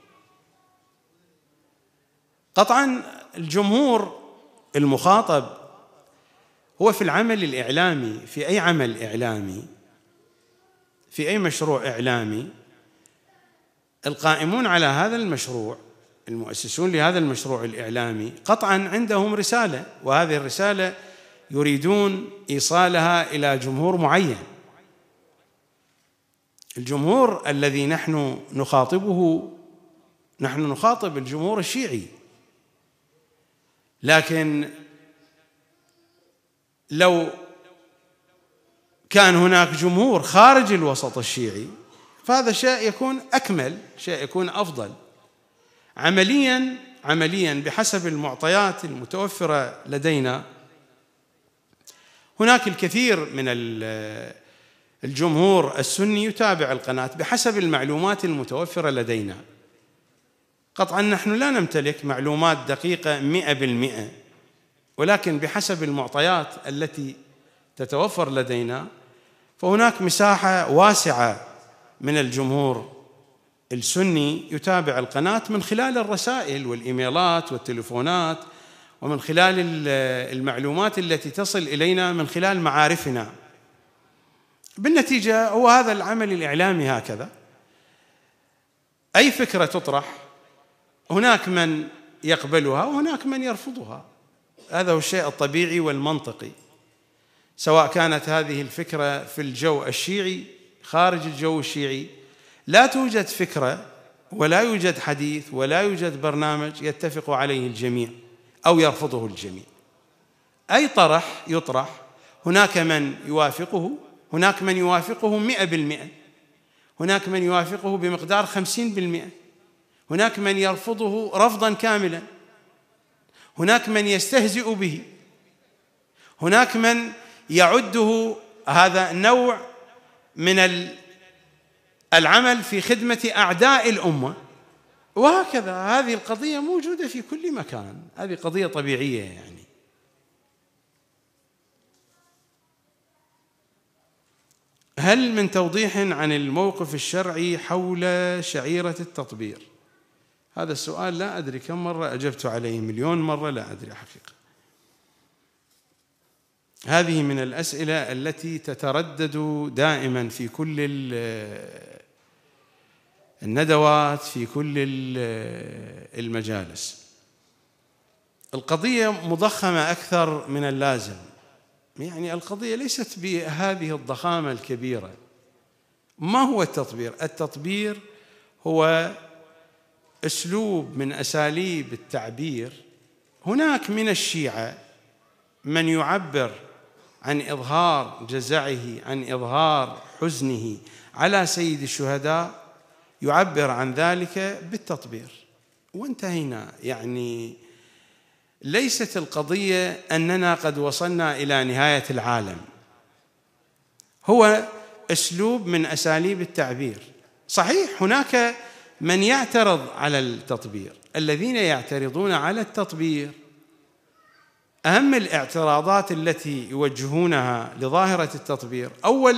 قطعا الجمهور المخاطب هو في العمل الإعلامي في أي عمل إعلامي في أي مشروع إعلامي القائمون على هذا المشروع المؤسسون لهذا المشروع الإعلامي قطعا عندهم رسالة وهذه الرسالة يريدون إيصالها إلى جمهور معين الجمهور الذي نحن نخاطبه نحن نخاطب الجمهور الشيعي لكن لو كان هناك جمهور خارج الوسط الشيعي فهذا شيء يكون أكمل شيء يكون أفضل عمليا عمليا بحسب المعطيات المتوفرة لدينا هناك الكثير من الجمهور السني يتابع القناة بحسب المعلومات المتوفرة لدينا قطعا نحن لا نمتلك معلومات دقيقة مئة بالمئة ولكن بحسب المعطيات التي تتوفر لدينا فهناك مساحة واسعة من الجمهور السني يتابع القناة من خلال الرسائل والإيميلات والتلفونات ومن خلال المعلومات التي تصل إلينا من خلال معارفنا بالنتيجة هو هذا العمل الإعلامي هكذا أي فكرة تطرح هناك من يقبلها وهناك من يرفضها هذا هو الشيء الطبيعي والمنطقي سواء كانت هذه الفكرة في الجو الشيعي خارج الجو الشيعي لا توجد فكرة ولا يوجد حديث ولا يوجد برنامج يتفق عليه الجميع أو يرفضه الجميع أي طرح يطرح هناك من يوافقه هناك من يوافقه مئة بالمئة هناك من يوافقه بمقدار خمسين بالمئة هناك من يرفضه رفضا كاملا هناك من يستهزئ به هناك من يعده هذا نوع من العمل في خدمة أعداء الأمة وهكذا هذه القضية موجودة في كل مكان هذه قضية طبيعية يعني هل من توضيح عن الموقف الشرعي حول شعيرة التطبير؟ هذا السؤال لا أدري كم مرة أجبت عليه مليون مرة لا أدري حقيقة هذه من الاسئله التي تتردد دائما في كل الندوات في كل المجالس القضيه مضخمه اكثر من اللازم يعني القضيه ليست بهذه الضخامه الكبيره ما هو التطبير التطبير هو اسلوب من اساليب التعبير هناك من الشيعه من يعبر عن إظهار جزعه عن إظهار حزنه على سيد الشهداء يعبر عن ذلك بالتطبير وانتهينا يعني ليست القضية أننا قد وصلنا إلى نهاية العالم هو أسلوب من أساليب التعبير صحيح هناك من يعترض على التطبير الذين يعترضون على التطبير أهم الاعتراضات التي يوجهونها لظاهرة التطبير أول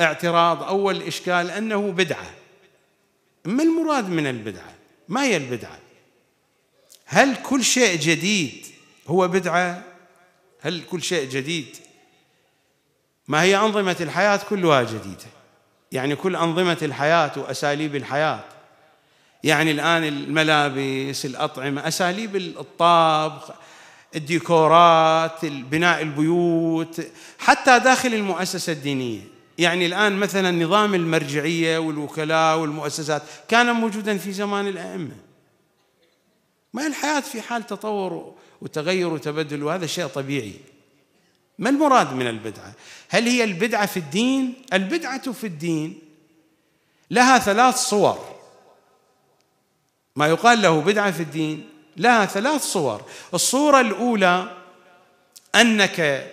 اعتراض أول إشكال أنه بدعة ما المراد من البدعة ما هي البدعة هل كل شيء جديد هو بدعة هل كل شيء جديد ما هي أنظمة الحياة كلها جديدة يعني كل أنظمة الحياة وأساليب الحياة يعني الآن الملابس الأطعمة أساليب الطابخ الديكورات بناء البيوت حتى داخل المؤسسة الدينية يعني الآن مثلا نظام المرجعية والوكلاء والمؤسسات كان موجودا في زمان الأئمة ما الحياة في حال تطور وتغير وتبدل وهذا شيء طبيعي ما المراد من البدعة هل هي البدعة في الدين البدعة في الدين لها ثلاث صور ما يقال له بدعة في الدين لها ثلاث صور الصورة الأولى أنك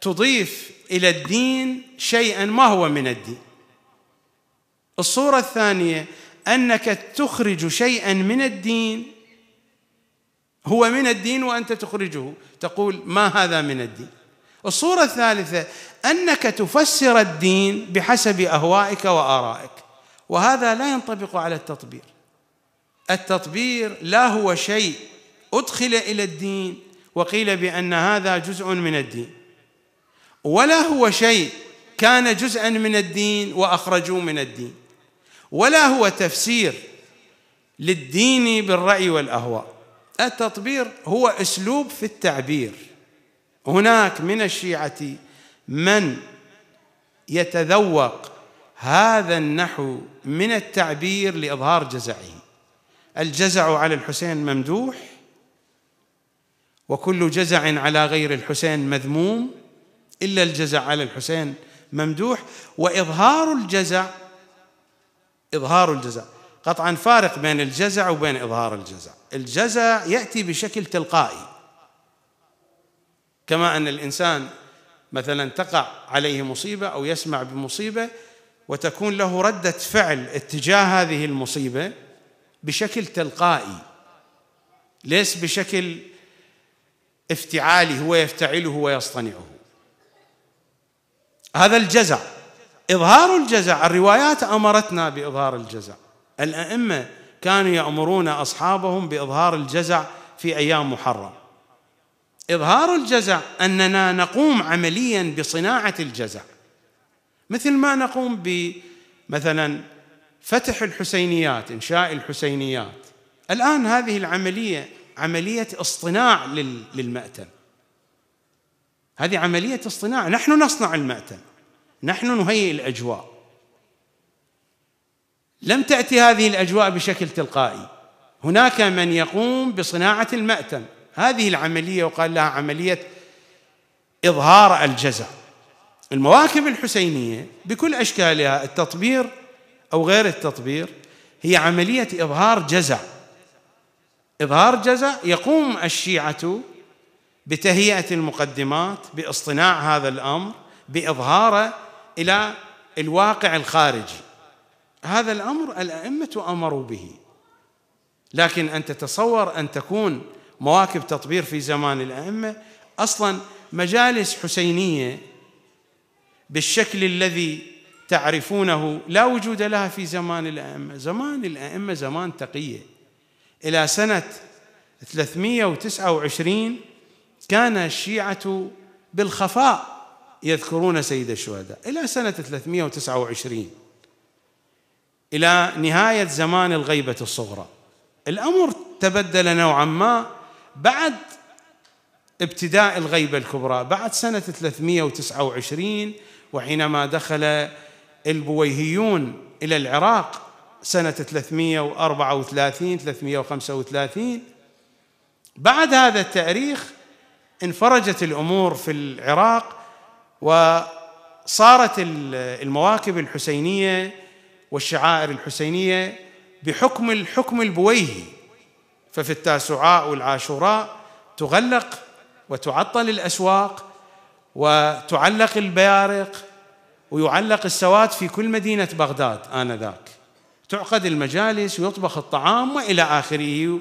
تضيف إلى الدين شيئا ما هو من الدين الصورة الثانية أنك تخرج شيئا من الدين هو من الدين وأنت تخرجه تقول ما هذا من الدين الصورة الثالثة أنك تفسر الدين بحسب أهوائك وآرائك وهذا لا ينطبق على التطبيق التطبير لا هو شيء أدخل إلى الدين وقيل بأن هذا جزء من الدين ولا هو شيء كان جزءا من الدين وأخرجوه من الدين ولا هو تفسير للدين بالرأي والأهواء التطبير هو أسلوب في التعبير هناك من الشيعة من يتذوق هذا النحو من التعبير لإظهار جزعه الجزع على الحسين ممدوح وكل جزع على غير الحسين مذموم الا الجزع على الحسين ممدوح واظهار الجزع اظهار الجزع قطعا فارق بين الجزع وبين اظهار الجزع الجزع ياتي بشكل تلقائي كما ان الانسان مثلا تقع عليه مصيبه او يسمع بمصيبه وتكون له رده فعل اتجاه هذه المصيبه بشكل تلقائي ليس بشكل افتعالي هو يفتعله ويصطنعه هذا الجزع إظهار الجزع الروايات أمرتنا بإظهار الجزع الأئمة كانوا يأمرون أصحابهم بإظهار الجزع في أيام محرم إظهار الجزع أننا نقوم عمليا بصناعة الجزع مثل ما نقوم مثلا فتح الحسينيات انشاء الحسينيات الان هذه العمليه عمليه اصطناع للمأتم هذه عمليه اصطناع نحن نصنع المأتم نحن نهيئ الاجواء لم تاتي هذه الاجواء بشكل تلقائي هناك من يقوم بصناعه المأتم هذه العمليه وقال لها عمليه اظهار الجزع المواكب الحسينيه بكل اشكالها التطبير أو غير التطبير هي عملية إظهار جزع إظهار جزع يقوم الشيعة بتهيئة المقدمات باصطناع هذا الأمر بإظهاره إلى الواقع الخارجي هذا الأمر الأئمة أمروا به لكن أن تتصور أن تكون مواكب تطبير في زمان الأئمة أصلا مجالس حسينية بالشكل الذي تعرفونه لا وجود لها في زمان الأئمة زمان الأئمة زمان تقية إلى سنة 329 كان الشيعة بالخفاء يذكرون سيد الشهداء إلى سنة 329 إلى نهاية زمان الغيبة الصغرى الأمر تبدل نوعا ما بعد ابتداء الغيبة الكبرى بعد سنة 329 وحينما دخل البويهيون إلى العراق سنة 334 335 بعد هذا التاريخ انفرجت الأمور في العراق وصارت المواكب الحسينية والشعائر الحسينية بحكم الحكم البويهي ففي التاسعاء والعاشوراء تغلق وتعطل الأسواق وتعلق البيارق ويعلق السواد في كل مدينة بغداد آنذاك تعقد المجالس ويطبخ الطعام وإلى آخره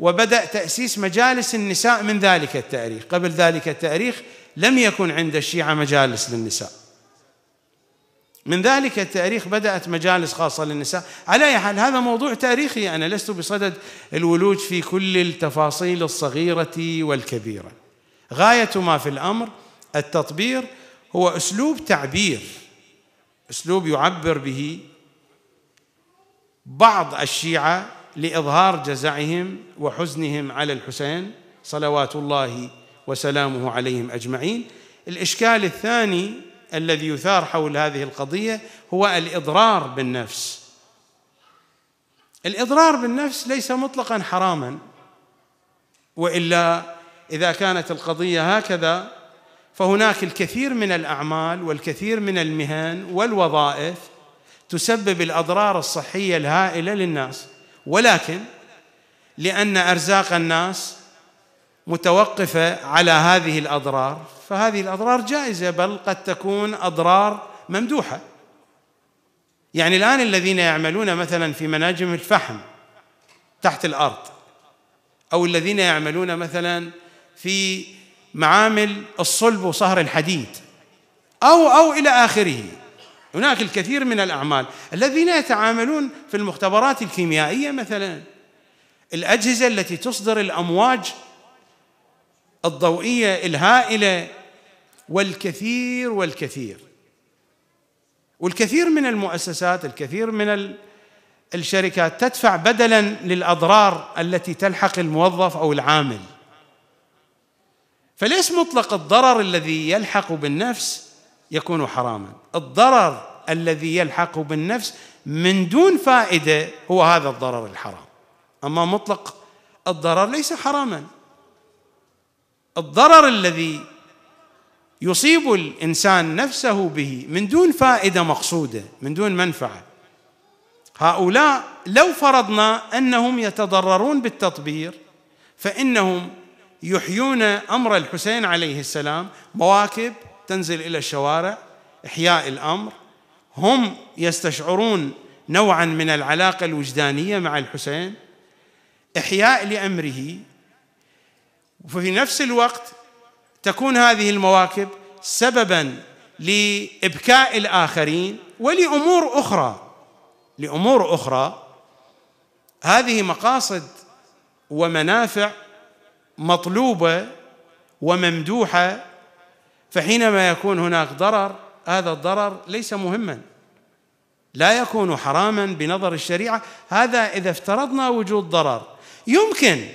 وبدأ تأسيس مجالس النساء من ذلك التاريخ قبل ذلك التاريخ لم يكن عند الشيعة مجالس للنساء من ذلك التاريخ بدأت مجالس خاصة للنساء على أي حال هذا موضوع تاريخي أنا لست بصدد الولوج في كل التفاصيل الصغيرة والكبيرة غاية ما في الأمر التطبير هو أسلوب تعبير اسلوب يعبر به بعض الشيعه لاظهار جزعهم وحزنهم على الحسين صلوات الله وسلامه عليهم اجمعين الاشكال الثاني الذي يثار حول هذه القضيه هو الاضرار بالنفس الاضرار بالنفس ليس مطلقا حراما والا اذا كانت القضيه هكذا فهناك الكثير من الاعمال والكثير من المهن والوظائف تسبب الاضرار الصحيه الهائله للناس ولكن لان ارزاق الناس متوقفه على هذه الاضرار فهذه الاضرار جائزه بل قد تكون اضرار ممدوحه يعني الان الذين يعملون مثلا في مناجم الفحم تحت الارض او الذين يعملون مثلا في معامل الصلب وصهر الحديد أو أو إلى آخره هناك الكثير من الأعمال الذين يتعاملون في المختبرات الكيميائية مثلا الأجهزة التي تصدر الأمواج الضوئية الهائلة والكثير والكثير والكثير من المؤسسات الكثير من الشركات تدفع بدلا للأضرار التي تلحق الموظف أو العامل فليس مطلق الضرر الذي يلحق بالنفس يكون حراما الضرر الذي يلحق بالنفس من دون فائده هو هذا الضرر الحرام اما مطلق الضرر ليس حراما الضرر الذي يصيب الانسان نفسه به من دون فائده مقصوده من دون منفعه هؤلاء لو فرضنا انهم يتضررون بالتطبير فانهم يحيون امر الحسين عليه السلام مواكب تنزل الى الشوارع احياء الامر هم يستشعرون نوعا من العلاقه الوجدانيه مع الحسين احياء لامره وفي نفس الوقت تكون هذه المواكب سببا لابكاء الاخرين ولامور اخرى لامور اخرى هذه مقاصد ومنافع مطلوبه وممدوحه فحينما يكون هناك ضرر هذا الضرر ليس مهما لا يكون حراما بنظر الشريعه هذا اذا افترضنا وجود ضرر يمكن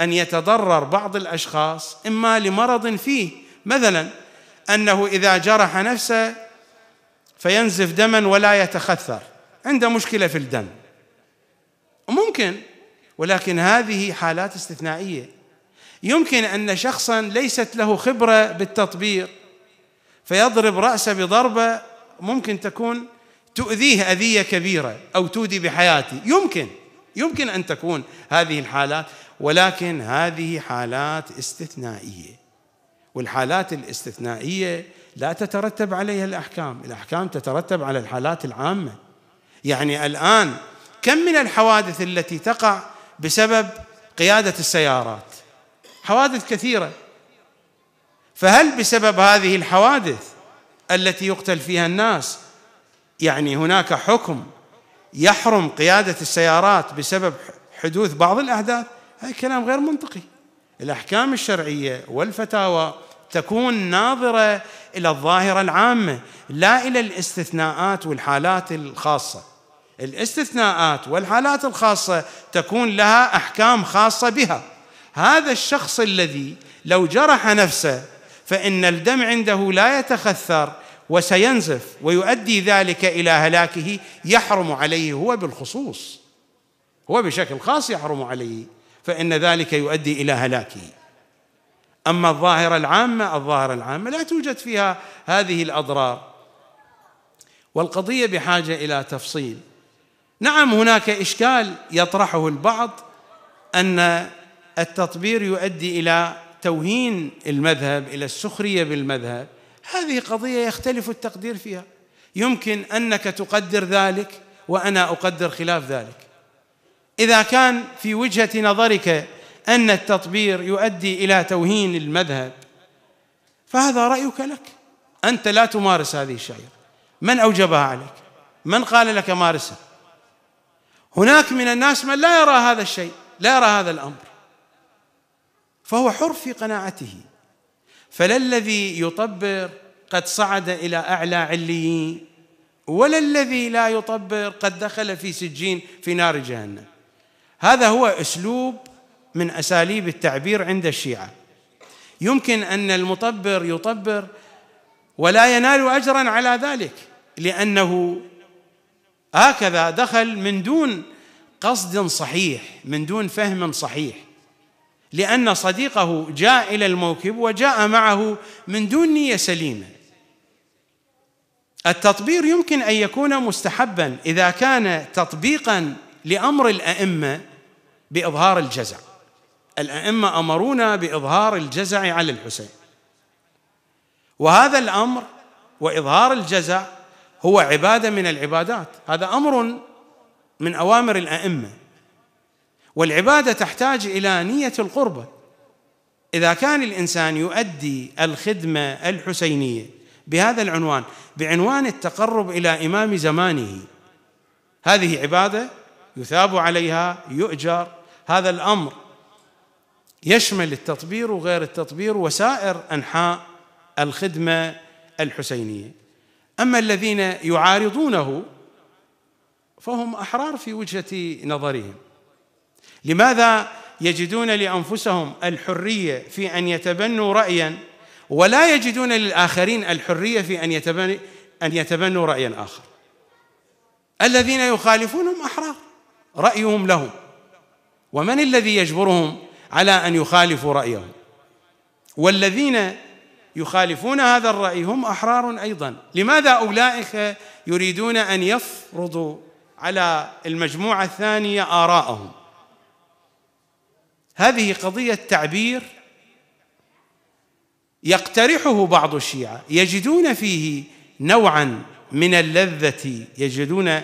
ان يتضرر بعض الاشخاص اما لمرض فيه مثلا انه اذا جرح نفسه فينزف دما ولا يتخثر عنده مشكله في الدم ممكن ولكن هذه حالات استثنائيه يمكن ان شخصا ليست له خبره بالتطبيق فيضرب راسه بضربه ممكن تكون تؤذيه اذيه كبيره او تودي بحياته يمكن يمكن ان تكون هذه الحالات ولكن هذه حالات استثنائيه والحالات الاستثنائيه لا تترتب عليها الاحكام، الاحكام تترتب على الحالات العامه. يعني الان كم من الحوادث التي تقع بسبب قياده السيارات؟ حوادث كثيره فهل بسبب هذه الحوادث التي يقتل فيها الناس يعني هناك حكم يحرم قياده السيارات بسبب حدوث بعض الاحداث هذا كلام غير منطقي الاحكام الشرعيه والفتاوى تكون ناظره الى الظاهره العامه لا الى الاستثناءات والحالات الخاصه الاستثناءات والحالات الخاصه تكون لها احكام خاصه بها هذا الشخص الذي لو جرح نفسه فإن الدم عنده لا يتخثر وسينزف ويؤدي ذلك إلى هلاكه يحرم عليه هو بالخصوص هو بشكل خاص يحرم عليه فإن ذلك يؤدي إلى هلاكه أما الظاهرة العامة الظاهرة العامة لا توجد فيها هذه الأضرار والقضية بحاجة إلى تفصيل نعم هناك إشكال يطرحه البعض أن التطبير يؤدي الى توهين المذهب الى السخريه بالمذهب هذه قضيه يختلف التقدير فيها يمكن انك تقدر ذلك وانا اقدر خلاف ذلك اذا كان في وجهه نظرك ان التطبير يؤدي الى توهين المذهب فهذا رايك لك انت لا تمارس هذه الشعيره من اوجبها عليك من قال لك مارسها هناك من الناس من لا يرى هذا الشيء لا يرى هذا الامر فهو حر في قناعته فلا الذي يطبر قد صعد الى اعلى عليين ولا الذي لا يطبر قد دخل في سجين في نار جهنم هذا هو اسلوب من اساليب التعبير عند الشيعه يمكن ان المطبر يطبر ولا ينال اجرا على ذلك لانه هكذا دخل من دون قصد صحيح من دون فهم صحيح لأن صديقه جاء إلى الموكب وجاء معه من دون نية سليمة التطبير يمكن أن يكون مستحبا إذا كان تطبيقا لأمر الأئمة بإظهار الجزع الأئمة أمرونا بإظهار الجزع على الحسين وهذا الأمر وإظهار الجزع هو عبادة من العبادات هذا أمر من أوامر الأئمة والعبادة تحتاج إلى نية القربة إذا كان الإنسان يؤدي الخدمة الحسينية بهذا العنوان بعنوان التقرب إلى إمام زمانه هذه عبادة يثاب عليها يؤجر هذا الأمر يشمل التطبير وغير التطبير وسائر أنحاء الخدمة الحسينية أما الذين يعارضونه فهم أحرار في وجهة نظرهم لماذا يجدون لانفسهم الحريه في ان يتبنوا رايا ولا يجدون للاخرين الحريه في ان يتبنوا ان يتبنوا رايا اخر الذين يخالفونهم احرار رايهم لهم ومن الذي يجبرهم على ان يخالفوا رايهم والذين يخالفون هذا الراي هم احرار ايضا لماذا اولئك يريدون ان يفرضوا على المجموعه الثانيه اراءهم هذه قضيه تعبير يقترحه بعض الشيعه يجدون فيه نوعا من اللذه يجدون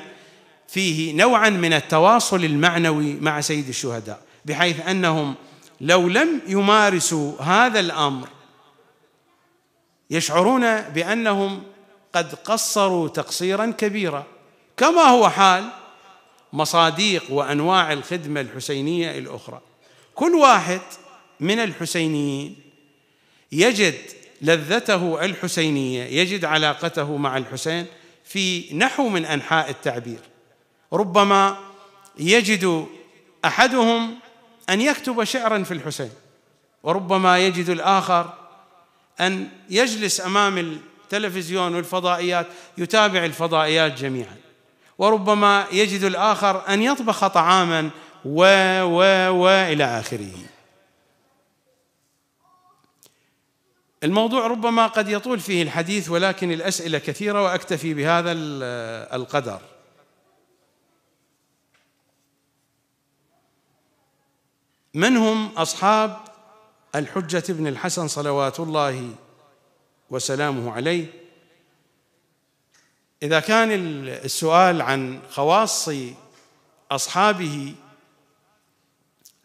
فيه نوعا من التواصل المعنوي مع سيد الشهداء بحيث انهم لو لم يمارسوا هذا الامر يشعرون بانهم قد قصروا تقصيرا كبيرا كما هو حال مصاديق وانواع الخدمه الحسينيه الاخرى كل واحد من الحسينيين يجد لذته الحسينيه يجد علاقته مع الحسين في نحو من انحاء التعبير ربما يجد احدهم ان يكتب شعرا في الحسين وربما يجد الاخر ان يجلس امام التلفزيون والفضائيات يتابع الفضائيات جميعا وربما يجد الاخر ان يطبخ طعاما و و و إلى آخره الموضوع ربما قد يطول فيه الحديث ولكن الأسئلة كثيرة وأكتفي بهذا القدر من هم أصحاب الحجة ابن الحسن صلوات الله وسلامه عليه إذا كان السؤال عن خواص أصحابه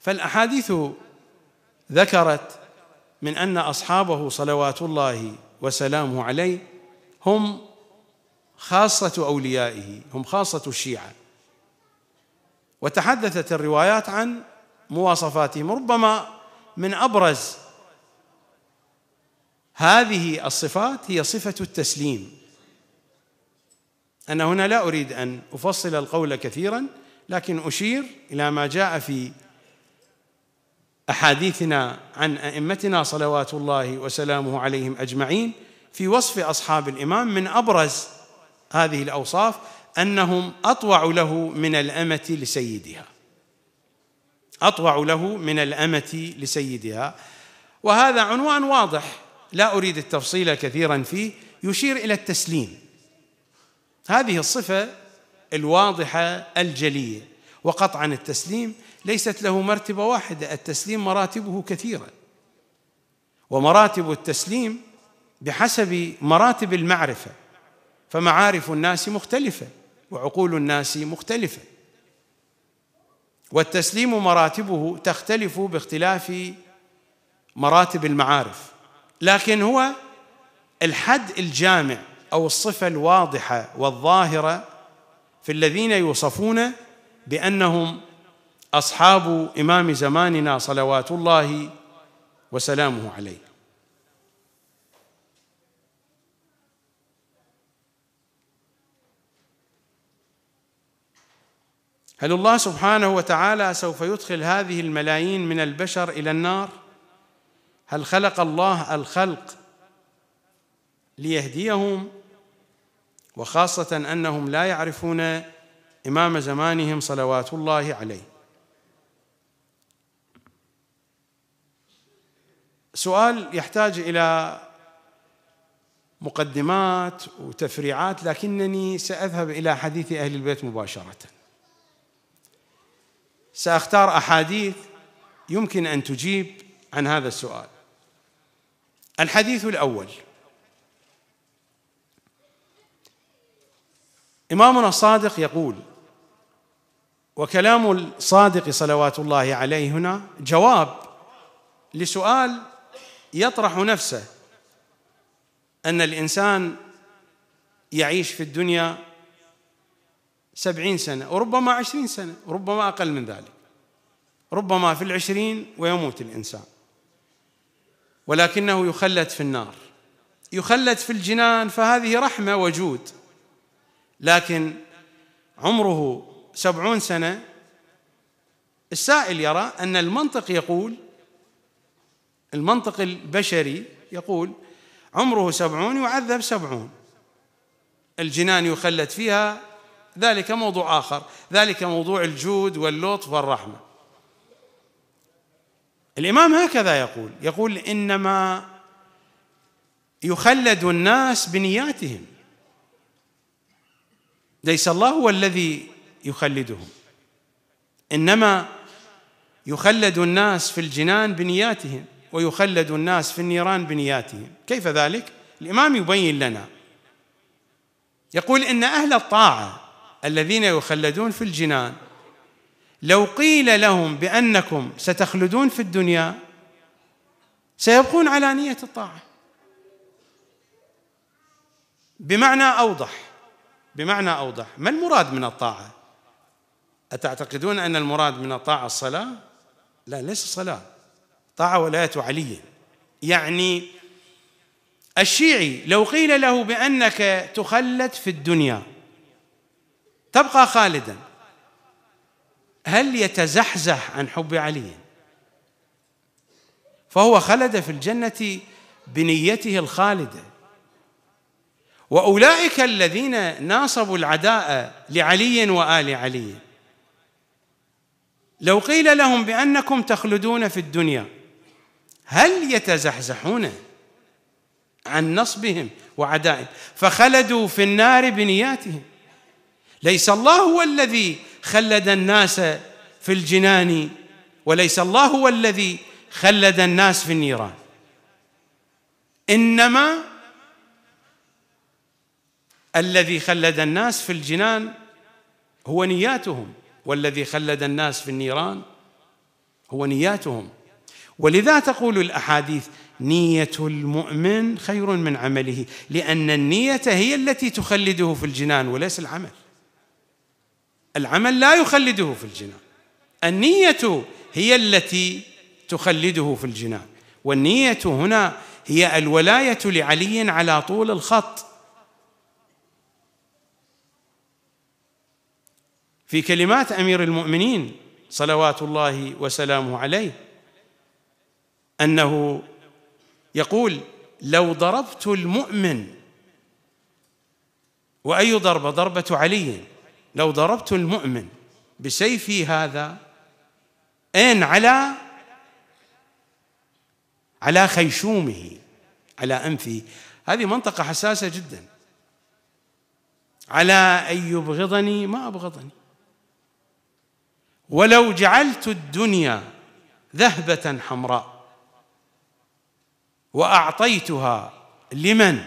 فالاحاديث ذكرت من ان اصحابه صلوات الله وسلامه عليه هم خاصه اوليائه هم خاصه الشيعه وتحدثت الروايات عن مواصفاتهم ربما من ابرز هذه الصفات هي صفه التسليم انا هنا لا اريد ان افصل القول كثيرا لكن اشير الى ما جاء في احاديثنا عن ائمتنا صلوات الله وسلامه عليهم اجمعين في وصف اصحاب الامام من ابرز هذه الاوصاف انهم اطوع له من الامه لسيدها اطوع له من الامه لسيدها وهذا عنوان واضح لا اريد التفصيل كثيرا فيه يشير الى التسليم هذه الصفه الواضحه الجليه وقطعا التسليم ليست له مرتبة واحدة التسليم مراتبه كثيرة ومراتب التسليم بحسب مراتب المعرفة فمعارف الناس مختلفة وعقول الناس مختلفة والتسليم مراتبه تختلف باختلاف مراتب المعارف لكن هو الحد الجامع او الصفه الواضحه والظاهره في الذين يوصفون بانهم اصحاب امام زماننا صلوات الله وسلامه عليه هل الله سبحانه وتعالى سوف يدخل هذه الملايين من البشر الى النار هل خلق الله الخلق ليهديهم وخاصه انهم لا يعرفون امام زمانهم صلوات الله عليه سؤال يحتاج الى مقدمات وتفريعات لكنني ساذهب الى حديث اهل البيت مباشره ساختار احاديث يمكن ان تجيب عن هذا السؤال الحديث الاول امامنا الصادق يقول وكلام الصادق صلوات الله عليه هنا جواب لسؤال يطرح نفسه أن الإنسان يعيش في الدنيا سبعين سنة وربما عشرين سنة وربما أقل من ذلك ربما في العشرين ويموت الإنسان ولكنه يخلد في النار يخلد في الجنان فهذه رحمة وجود لكن عمره سبعون سنة السائل يرى أن المنطق يقول المنطق البشري يقول عمره سبعون يعذب سبعون الجنان يخلد فيها ذلك موضوع آخر ذلك موضوع الجود واللطف والرحمة الإمام هكذا يقول يقول إنما يخلد الناس بنياتهم ليس الله هو الذي يخلدهم إنما يخلد الناس في الجنان بنياتهم ويخلد الناس في النيران بنياتهم كيف ذلك؟ الإمام يبين لنا يقول إن أهل الطاعة الذين يخلدون في الجنان لو قيل لهم بأنكم ستخلدون في الدنيا سيبقون على نية الطاعة بمعنى أوضح بمعنى أوضح ما المراد من الطاعة؟ أتعتقدون أن المراد من الطاعة الصلاة؟ لا ليس الصلاة طاعة ولاية علي يعني الشيعي لو قيل له بأنك تخلد في الدنيا تبقى خالدا هل يتزحزح عن حب علي فهو خلد في الجنة بنيته الخالده واولئك الذين ناصبوا العداء لعلي وال علي لو قيل لهم بانكم تخلدون في الدنيا هل يتزحزحون عن نصبهم وعدائهم فخلدوا في النار بنياتهم ليس الله هو الذي خلد الناس في الجنان وليس الله هو الذي خلد الناس في النيران انما الذي خلد الناس في الجنان هو نياتهم والذي خلد الناس في النيران هو نياتهم ولذا تقول الاحاديث نيه المؤمن خير من عمله لان النيه هي التي تخلده في الجنان وليس العمل العمل لا يخلده في الجنان النيه هي التي تخلده في الجنان والنيه هنا هي الولايه لعلي على طول الخط في كلمات امير المؤمنين صلوات الله وسلامه عليه انه يقول لو ضربت المؤمن واي ضربه ضربه علي لو ضربت المؤمن بسيفي هذا اين على على خيشومه على انفه هذه منطقه حساسه جدا على ان يبغضني ما ابغضني ولو جعلت الدنيا ذهبه حمراء واعطيتها لمن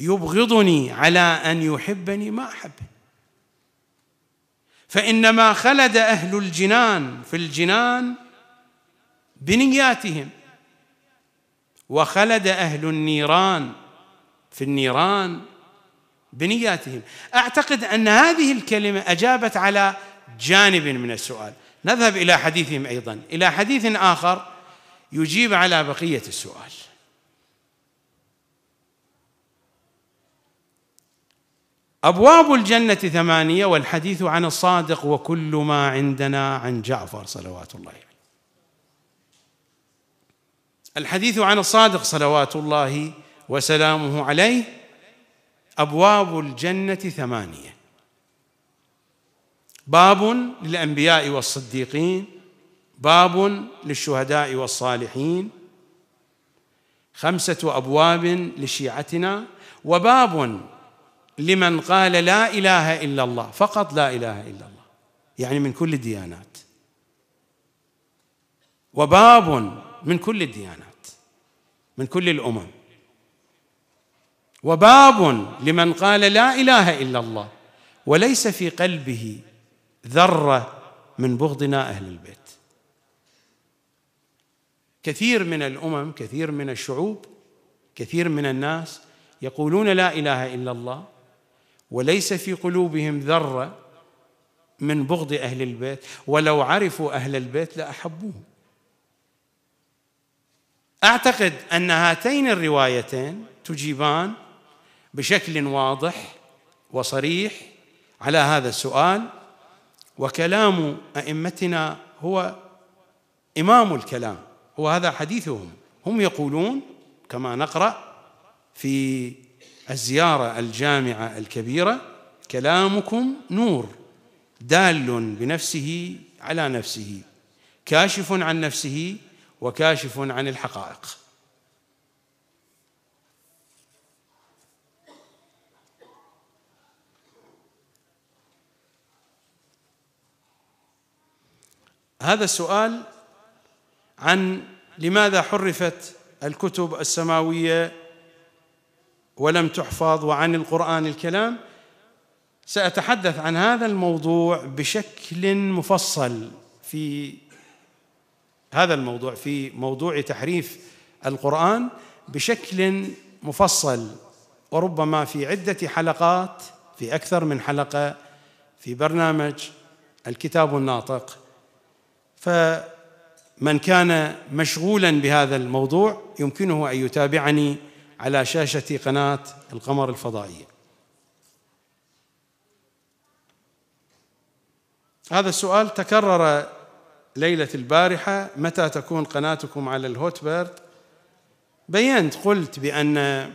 يبغضني على ان يحبني ما احبه فانما خلد اهل الجنان في الجنان بنياتهم وخلد اهل النيران في النيران بنياتهم اعتقد ان هذه الكلمه اجابت على جانب من السؤال نذهب الى حديثهم ايضا الى حديث اخر يجيب على بقية السؤال أبواب الجنة ثمانية والحديث عن الصادق وكل ما عندنا عن جعفر صلوات الله عليه الحديث عن الصادق صلوات الله وسلامه عليه أبواب الجنة ثمانية باب للأنبياء والصديقين باب للشهداء والصالحين خمسة أبواب لشيعتنا وباب لمن قال لا إله إلا الله فقط لا إله إلا الله يعني من كل الديانات وباب من كل الديانات من كل الأمم وباب لمن قال لا إله إلا الله وليس في قلبه ذرة من بغضنا أهل البيت كثير من الامم كثير من الشعوب كثير من الناس يقولون لا اله الا الله وليس في قلوبهم ذره من بغض اهل البيت ولو عرفوا اهل البيت لاحبوهم اعتقد ان هاتين الروايتين تجيبان بشكل واضح وصريح على هذا السؤال وكلام ائمتنا هو امام الكلام هو هذا حديثهم هم يقولون كما نقرأ في الزيارة الجامعة الكبيرة كلامكم نور دال بنفسه على نفسه كاشف عن نفسه وكاشف عن الحقائق هذا السؤال عن لماذا حرفت الكتب السماوية ولم تحفظ وعن القرآن الكلام سأتحدث عن هذا الموضوع بشكل مفصل في هذا الموضوع في موضوع تحريف القرآن بشكل مفصل وربما في عدة حلقات في أكثر من حلقة في برنامج الكتاب الناطق ف من كان مشغولا بهذا الموضوع يمكنه ان يتابعني على شاشه قناه القمر الفضائيه. هذا السؤال تكرر ليله البارحه متى تكون قناتكم على الهوت بيرد؟ بينت قلت بان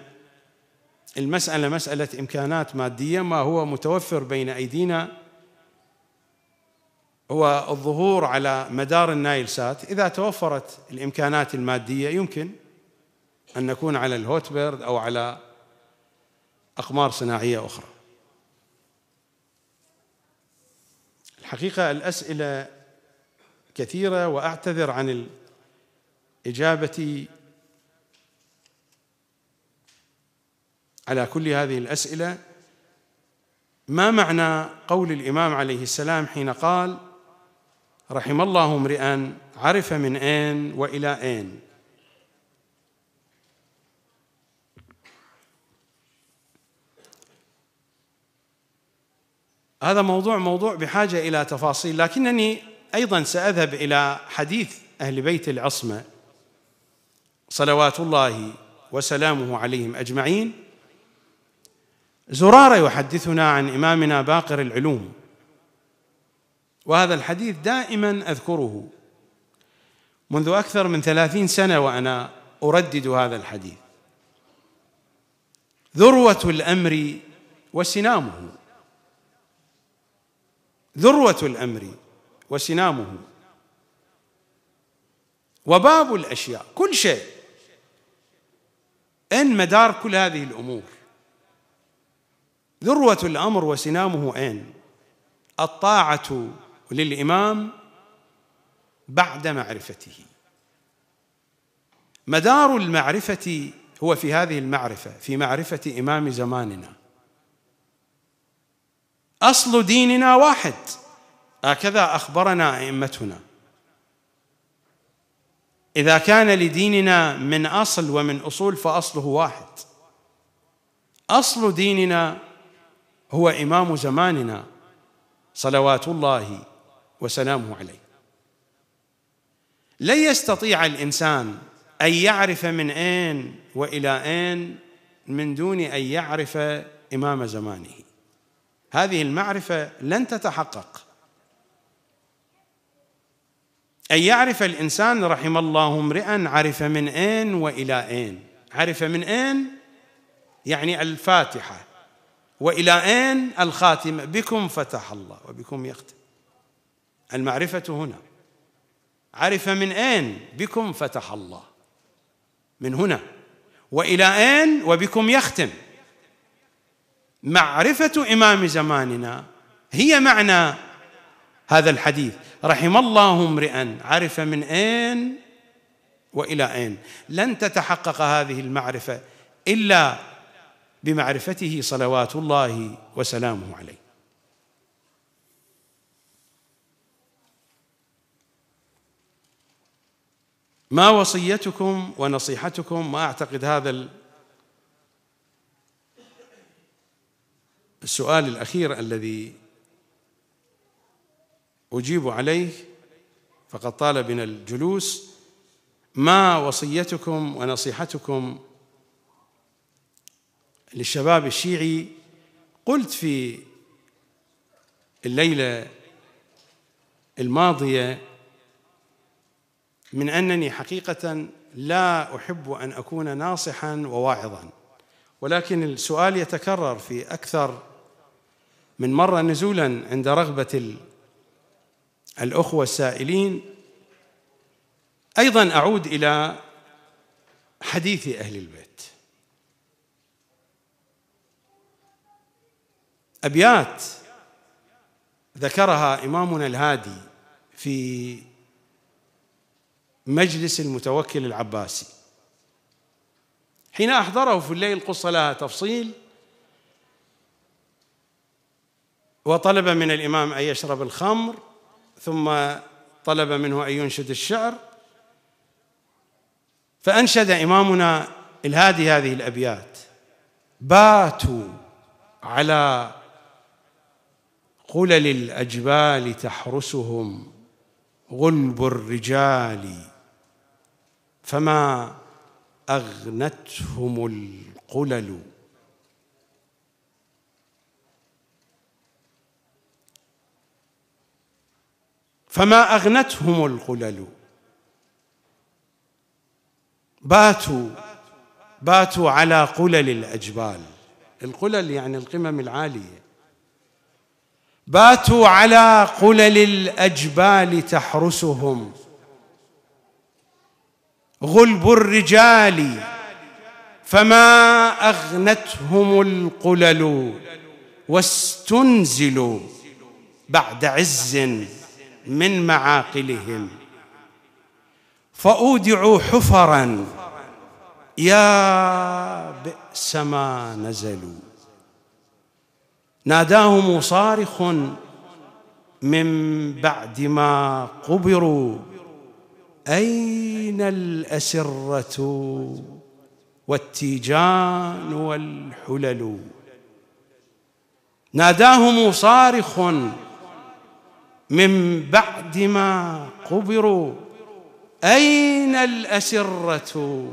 المساله مساله امكانات ماديه ما هو متوفر بين ايدينا هو الظهور على مدار النايل سات إذا توفرت الإمكانات المادية يمكن أن نكون على الهوت بيرد أو على أقمار صناعية أخرى الحقيقة الأسئلة كثيرة وأعتذر عن الإجابة على كل هذه الأسئلة ما معنى قول الإمام عليه السلام حين قال رحم الله امرئا عرف من اين وإلى اين هذا موضوع موضوع بحاجة إلى تفاصيل لكنني أيضا سأذهب إلى حديث أهل بيت العصمة صلوات الله وسلامه عليهم أجمعين زرارة يحدثنا عن إمامنا باقر العلوم وهذا الحديث دائما أذكره منذ أكثر من ثلاثين سنة وأنا أردد هذا الحديث ذروة الأمر وسنامه ذروة الأمر وسنامه وباب الأشياء كل شيء أين مدار كل هذه الأمور ذروة الأمر وسنامه أين الطاعة للامام بعد معرفته مدار المعرفه هو في هذه المعرفه في معرفه امام زماننا اصل ديننا واحد هكذا اخبرنا ائمتنا اذا كان لديننا من اصل ومن اصول فاصله واحد اصل ديننا هو امام زماننا صلوات الله وسلامه عليه لن يستطيع الانسان ان يعرف من اين والى اين من دون ان يعرف امام زمانه هذه المعرفه لن تتحقق ان يعرف الانسان رحم الله امرئا عرف من اين والى اين عرف من اين يعني الفاتحه والى اين الخاتمه بكم فتح الله وبكم يختم المعرفة هنا عرف من أين بكم فتح الله من هنا وإلى أين وبكم يختم معرفة إمام زماننا هي معنى هذا الحديث رحم الله امرئا عرف من أين وإلى أين لن تتحقق هذه المعرفة إلا بمعرفته صلوات الله وسلامه عليه ما وصيتكم ونصيحتكم ما اعتقد هذا السؤال الاخير الذي اجيب عليه فقد طال بنا الجلوس ما وصيتكم ونصيحتكم للشباب الشيعي قلت في الليله الماضيه من انني حقيقه لا احب ان اكون ناصحا وواعظا ولكن السؤال يتكرر في اكثر من مره نزولا عند رغبه الاخوه السائلين ايضا اعود الى حديث اهل البيت ابيات ذكرها امامنا الهادي في مجلس المتوكل العباسي حين أحضره في الليل قص لها تفصيل وطلب من الإمام أن يشرب الخمر ثم طلب منه أن ينشد الشعر فأنشد إمامنا الهادي هذه الأبيات باتوا على قلل الأجبال تحرسهم غلب الرجال فما اغنتهم القلل فما اغنتهم القلل باتوا باتوا على قلل الاجبال القلل يعني القمم العاليه باتوا على قلل الاجبال تحرسهم غلب الرجال فما اغنتهم القلل واستنزلوا بعد عز من معاقلهم فاودعوا حفرا يا بئس ما نزلوا ناداهم صارخ من بعد ما قبروا اين الاسره والتيجان والحلل ناداهم صارخ من بعد ما قبروا اين الاسره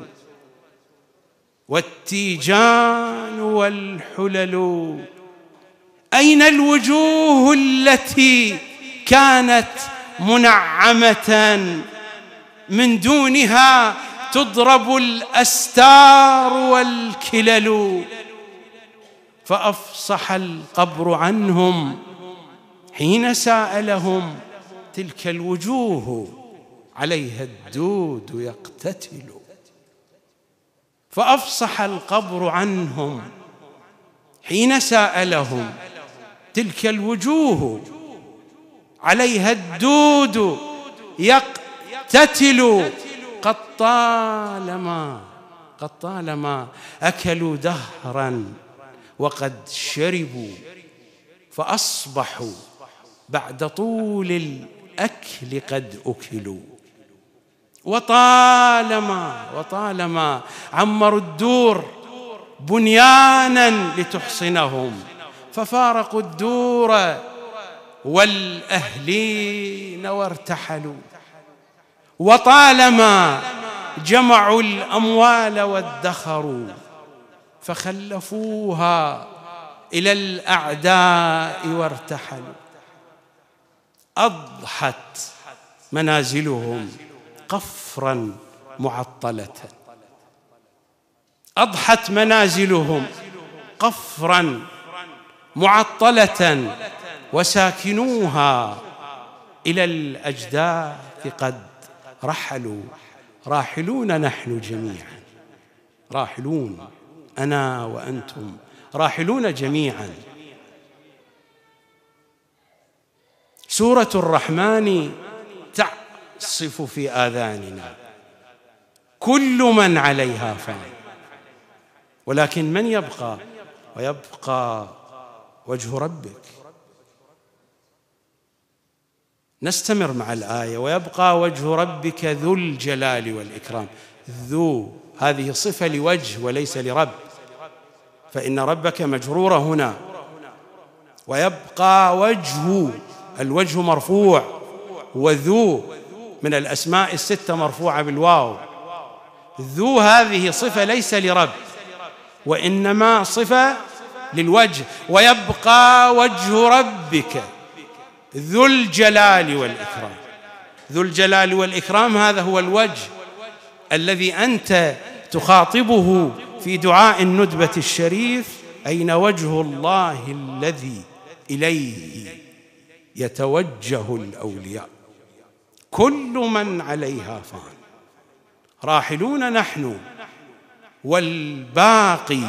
والتيجان والحلل اين الوجوه التي كانت منعمه من دونها تضرب الاستار والكلل فافصح القبر عنهم حين سالهم تلك الوجوه عليها الدود يقتتل فافصح القبر عنهم حين سالهم تلك الوجوه عليها الدود يقتتل يقتتلوا قد طالما قد طالما أكلوا دهرا وقد شربوا فأصبحوا بعد طول الأكل قد أكلوا وطالما وطالما عمروا الدور بنيانا لتحصنهم ففارقوا الدور والأهلين وارتحلوا وطالما جمعوا الاموال وادخروا فخلفوها الى الاعداء وارتحلوا اضحت منازلهم قفرا معطله اضحت منازلهم قفرا معطله وساكنوها الى الاجداث قد رحلوا راحلون نحن جميعا راحلون أنا وأنتم راحلون جميعا سورة الرحمن تعصف في آذاننا كل من عليها فان ولكن من يبقى ويبقى وجه ربك نستمر مع الآية ويبقى وجه ربك ذو الجلال والإكرام ذو هذه صفة لوجه وليس لرب فإن ربك مجرورة هنا ويبقى وجه الوجه مرفوع وذو من الأسماء الستة مرفوعة بالواو ذو هذه صفة ليس لرب وإنما صفة للوجه ويبقى وجه ربك ذو الجلال والإكرام ذو الجلال والإكرام هذا هو الوجه الذي أنت تخاطبه في دعاء الندبة الشريف أين وجه الله الذي إليه يتوجه الأولياء كل من عليها فان راحلون نحن والباقي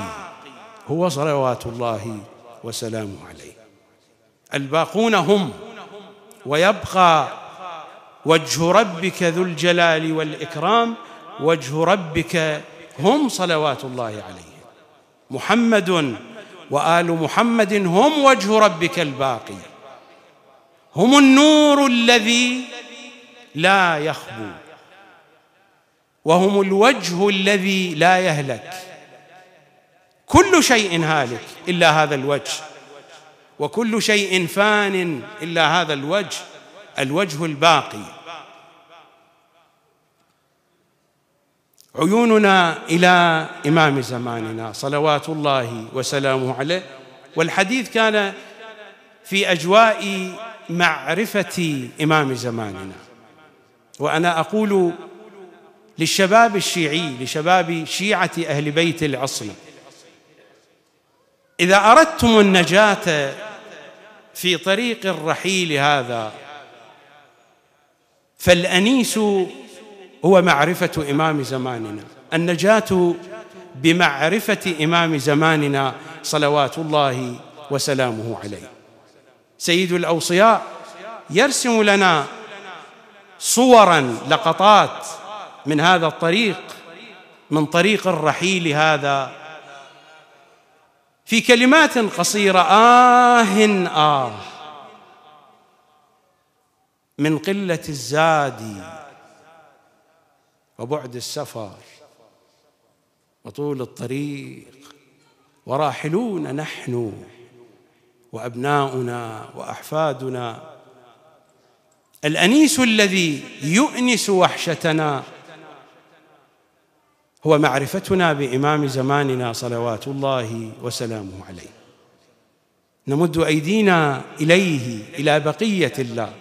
هو صلوات الله وسلامه عليه الباقون هم ويبقى وجه ربك ذو الجلال والإكرام وجه ربك هم صلوات الله عليه محمد وآل محمد هم وجه ربك الباقي هم النور الذي لا يخبو وهم الوجه الذي لا يهلك كل شيء هالك إلا هذا الوجه وكل شيء فان الا هذا الوجه الوجه الباقي عيوننا الى امام زماننا صلوات الله وسلامه عليه والحديث كان في اجواء معرفه امام زماننا وانا اقول للشباب الشيعي لشباب شيعه اهل بيت العصمه اذا اردتم النجاه في طريق الرحيل هذا فالانيس هو معرفه امام زماننا النجاه بمعرفه امام زماننا صلوات الله وسلامه عليه سيد الاوصياء يرسم لنا صورا لقطات من هذا الطريق من طريق الرحيل هذا في كلمات قصيرة آه آه من قلة الزاد وبعد السفر وطول الطريق وراحلون نحن وأبناؤنا وأحفادنا الأنيس الذي يؤنس وحشتنا هو معرفتنا بإمام زماننا صلوات الله وسلامه عليه نمد أيدينا إليه إلى بقية الله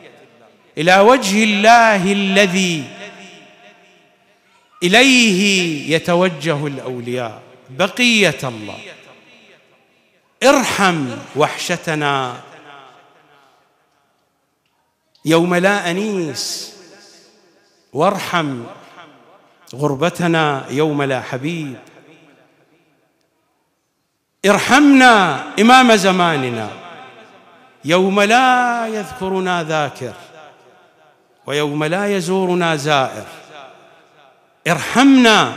إلى وجه الله الذي إليه يتوجه الأولياء بقية الله ارحم وحشتنا يوم لا أنيس وارحم غربتنا يوم لا حبيب ارحمنا إمام زماننا يوم لا يذكرنا ذاكر ويوم لا يزورنا زائر ارحمنا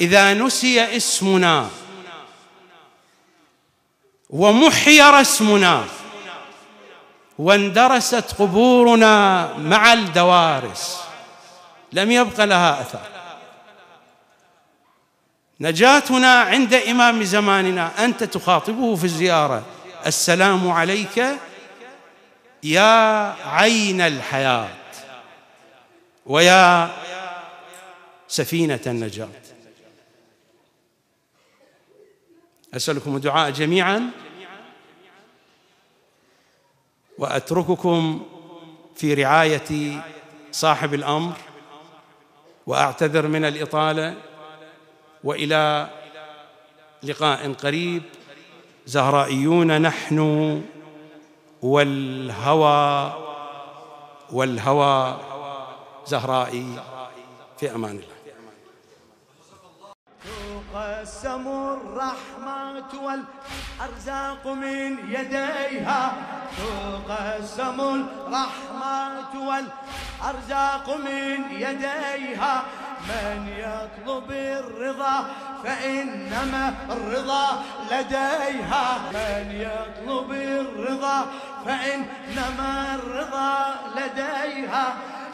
إذا نسي اسمنا ومحي رسمنا واندرست قبورنا مع الدوارس لم يبق لها أثر نجاتنا عند إمام زماننا أنت تخاطبه في الزيارة السلام عليك يا عين الحياة ويا سفينة النجاة أسألكم الدعاء جميعا وأترككم في رعاية صاحب الأمر واعتذر من الاطاله والى لقاء قريب زهرائيون نحن والهوى والهوى زهرائي في امان الله تقسم الرحمات والأرزاق من يديها تقسم الرحمات والأرزاق من يديها من يطلب الرضا فإنما الرضا لديها من يطلب الرضا فإنما الرضا لديها